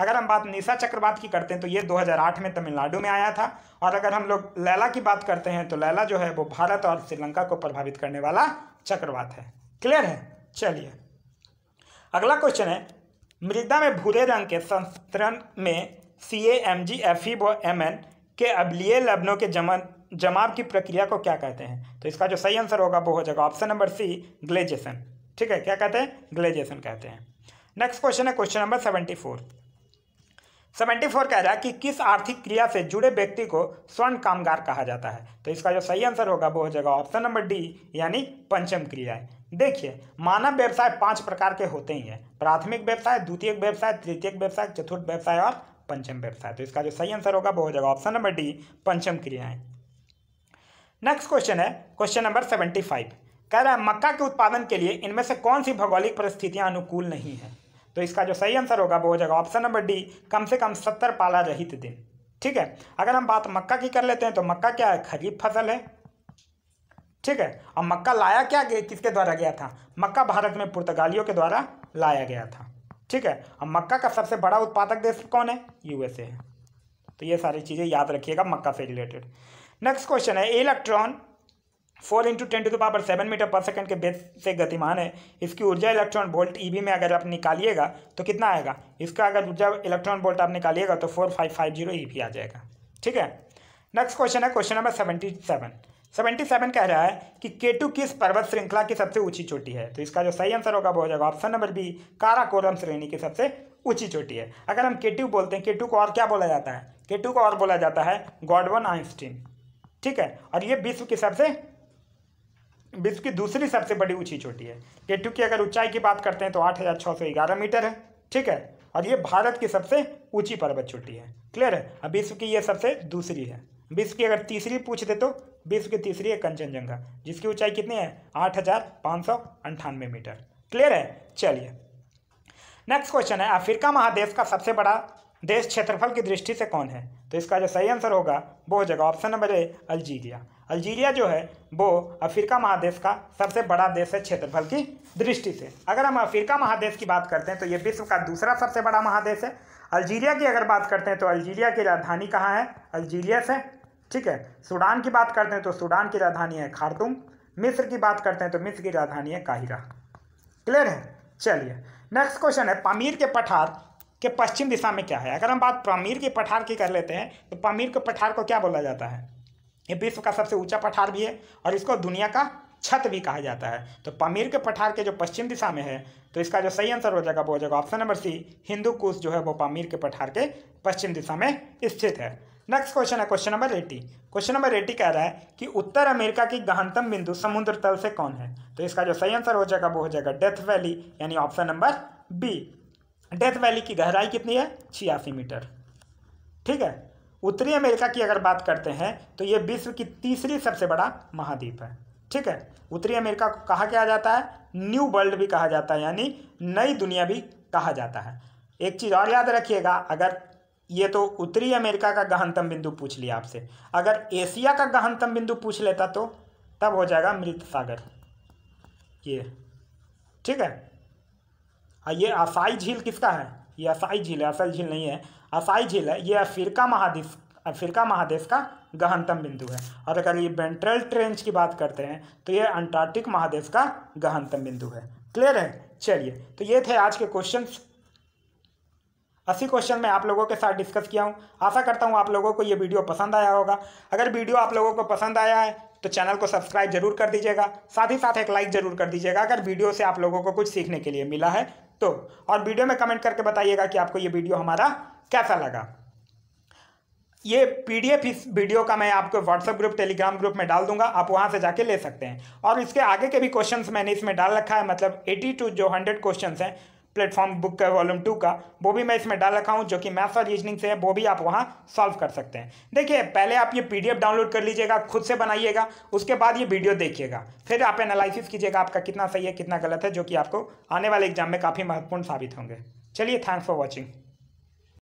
अगर हम बात निशा चक्रवात की करते हैं तो ये 2008 में तमिलनाडु में आया था और अगर हम लोग लैला की बात करते हैं तो लैला जो है वो भारत और श्रीलंका को प्रभावित करने वाला चक्रवात है क्लियर है चलिए अगला क्वेश्चन है मृदा में भूरे रंग के संस्तरण में सी A M G F E व एम एन के अबलीय लबनों के जमा जमाव की प्रक्रिया को क्या कहते हैं तो इसका जो सही आंसर होगा वो हो जाएगा ऑप्शन नंबर सी ग्लेजेशन ठीक है क्या कहते हैं ग्लेजेशन कहते हैं नेक्स्ट क्वेश्चन है question number seventy four seventy four कह रहा है कि किस आर्थिक क्रिया से जुड़े व्यक्ति को स्वर्ण कामगार कहा जाता है तो इसका जो सही आंसर होगा वो हो जाएगा ऑप्शन नंबर डी यानी पंचम क्रिया देखिए मानव व्यवसाय पांच प्रकार के होते ही हैं प्राथमिक व्यवसाय द्वितीय व्यवसाय तृतीय व्यवसाय चतुर्थ व्यवसाय और पंचम व्यवसाय तो इसका जो सही आंसर होगा वो हो जाएगा ऑप्शन नंबर डी पंचम क्रियाएं नेक्स्ट क्वेश्चन है क्वेश्चन नंबर सेवेंटी फाइव कह रहा है मक्का के उत्पादन के लिए इनमें से कौन सी भौगोलिक परिस्थितियां अनुकूल नहीं है तो इसका जो सही आंसर होगा वो हो जाएगा ऑप्शन नंबर डी कम से कम सत्तर पाला रहित दिन ठीक है अगर हम बात मक्का की कर लेते हैं तो मक्का क्या है खरीफ फसल है ठीक है और मक्का लाया क्या किसके द्वारा गया था मक्का भारत में पुर्तगालियों के द्वारा लाया गया था ठीक है अब मक्का का सबसे बड़ा उत्पादक देश कौन है यूएसए है तो ये सारी चीज़ें याद रखिएगा मक्का से रिलेटेड नेक्स्ट क्वेश्चन है electron four into ten to the power seven metre पर सेकंड के बेस से गतिमान है इसकी ऊर्जा इलेक्ट्रॉन बोल्ट ई में अगर आप निकालिएगा तो कितना आएगा इसका अगर ऊर्जा इलेक्ट्रॉन बोल्ट आप निकालिएगा तो four five five zero E आ जाएगा ठीक है नेक्स्ट क्वेश्चन है question number seventy seven seventy seven कह रहा है कि केटू किस पर्वत श्रृंखला की सबसे ऊंची चोटी है तो इसका जो सही आंसर होगा वो हो जाएगा ऑप्शन नंबर बी काराकोरम श्रेणी की सबसे ऊंची चोटी है अगर हम केटू बोलते हैं केटू को और क्या बोला जाता है केटू को और बोला जाता है गॉडवन आइंस्टीन ठीक है और ये विश्व की सबसे विश्व की दूसरी सबसे बड़ी ऊंची चोटी है केटू की अगर ऊंचाई की बात करते हैं तो आठ हज़ार छः सौ ग्यारह मीटर है ठीक है और ये भारत की सबसे ऊंची पर्वत चोटी है क्लियर है अब विश्व की ये सबसे दूसरी है विश्व की अगर तीसरी पूछ दे तो विश्व की तीसरी है कंचनजंगा जिसकी ऊंचाई कितनी है आठ हज़ार पाँच सौ अंठानवे मीटर क्लियर है चलिए नेक्स्ट क्वेश्चन है अफ्रीका महादेश का सबसे बड़ा देश क्षेत्रफल की दृष्टि से कौन है तो इसका जो सही आंसर होगा वो हो जाएगा option number A Algeria Algeria जो है वो अफ्रीका महादेश का सबसे बड़ा देश है क्षेत्रफल की दृष्टि से अगर हम अफ्रीका महादेश की बात करते हैं तो ये विश्व का दूसरा सबसे बड़ा महादेश है अल्जीरिया की अगर बात करते हैं तो अल्जीरिया की राजधानी कहाँ है अल्जीरिया से ठीक है सूडान की बात करते हैं तो सूडान की राजधानी है खारतूम मिस्र की बात करते हैं तो मिस्र की राजधानी है काहिरा क्लियर है चलिए नेक्स्ट क्वेश्चन है पामीर के पठार के पश्चिम दिशा में क्या है अगर हम बात पामीर के पठार की कर लेते हैं तो पामीर के पठार को क्या बोला जाता है ये विश्व का सबसे ऊंचा पठार भी है और इसको दुनिया का छत भी कहा जाता है तो पमीर के पठार के जो पश्चिम दिशा में है तो इसका जो सही आंसर हो जाएगा वो हो जाएगा option number C Hindu Kush जो है वो पमीर के पठार के पश्चिम दिशा में स्थित है नेक्स्ट क्वेश्चन है question number eighty question number eighty कह रहा है कि उत्तर अमेरिका की गहनतम बिंदु समुद्र तल से कौन है तो इसका जो सही आंसर हो जाएगा वो हो जाएगा डेथ वैली यानी option number B Death Valley की गहराई कितनी है छियासी मीटर ठीक है उत्तरी अमेरिका की अगर बात करते हैं तो ये विश्व की तीसरी सबसे बड़ा महाद्वीप है ठीक है उत्तरी अमेरिका को कहा क्या जाता है न्यू वर्ल्ड भी कहा जाता है यानी नई दुनिया भी कहा जाता है एक चीज़ और याद रखिएगा अगर ये तो उत्तरी अमेरिका का गहनतम बिंदु पूछ लिया आपसे अगर एशिया का गहनतम बिंदु पूछ लेता तो तब हो जाएगा मृत सागर ये ठीक है हाँ, ये असाई झील किसका है ये असाई झील है असल झील नहीं है असाई झील है ये अफ्रीका महाद्वीप अफ्रीका महादेश का गहनतम बिंदु है और अगर ये बेंट्रल ट्रेंच की बात करते हैं तो ये अंटार्कटिक महादेश का गहनतम बिंदु है क्लियर है चलिए तो ये थे आज के क्वेश्चन अस्सी क्वेश्चन मैं आप लोगों के साथ डिस्कस किया हूँ आशा करता हूँ आप लोगों को ये वीडियो पसंद आया होगा अगर वीडियो आप लोगों को पसंद आया है तो चैनल को सब्सक्राइब जरूर कर दीजिएगा साथ ही साथ एक लाइक जरूर कर दीजिएगा अगर वीडियो से आप लोगों को कुछ सीखने के लिए मिला है तो और वीडियो में कमेंट करके बताइएगा कि आपको ये वीडियो हमारा कैसा लगा ये पीडीएफ इस वीडियो का मैं आपको व्हाट्सएप ग्रुप टेलीग्राम ग्रुप में डाल दूंगा आप वहाँ से जाके ले सकते हैं और इसके आगे के भी क्वेश्चंस मैंने इसमें डाल रखा है मतलब 80 टू जो 100 क्वेश्चंस हैं प्लेटफॉर्म बुक का वॉल्यूम टू का वो भी मैं इसमें डाल रखा हूँ जो कि मैथ्स और रीजनिंग से है वो भी आप वहाँ सॉल्व कर सकते हैं देखिए पहले आप ये पीडीएफ डाउनलोड कर लीजिएगा खुद से बनाइएगा उसके बाद ये वीडियो देखिएगा फिर आप एनालिसिस कीजिएगा आपका कितना सही है कितना गलत है जो कि आपको आने वाले एग्जाम में काफ़ी महत्वपूर्ण साबित होंगे चलिए थैंक्स फॉर वॉचिंग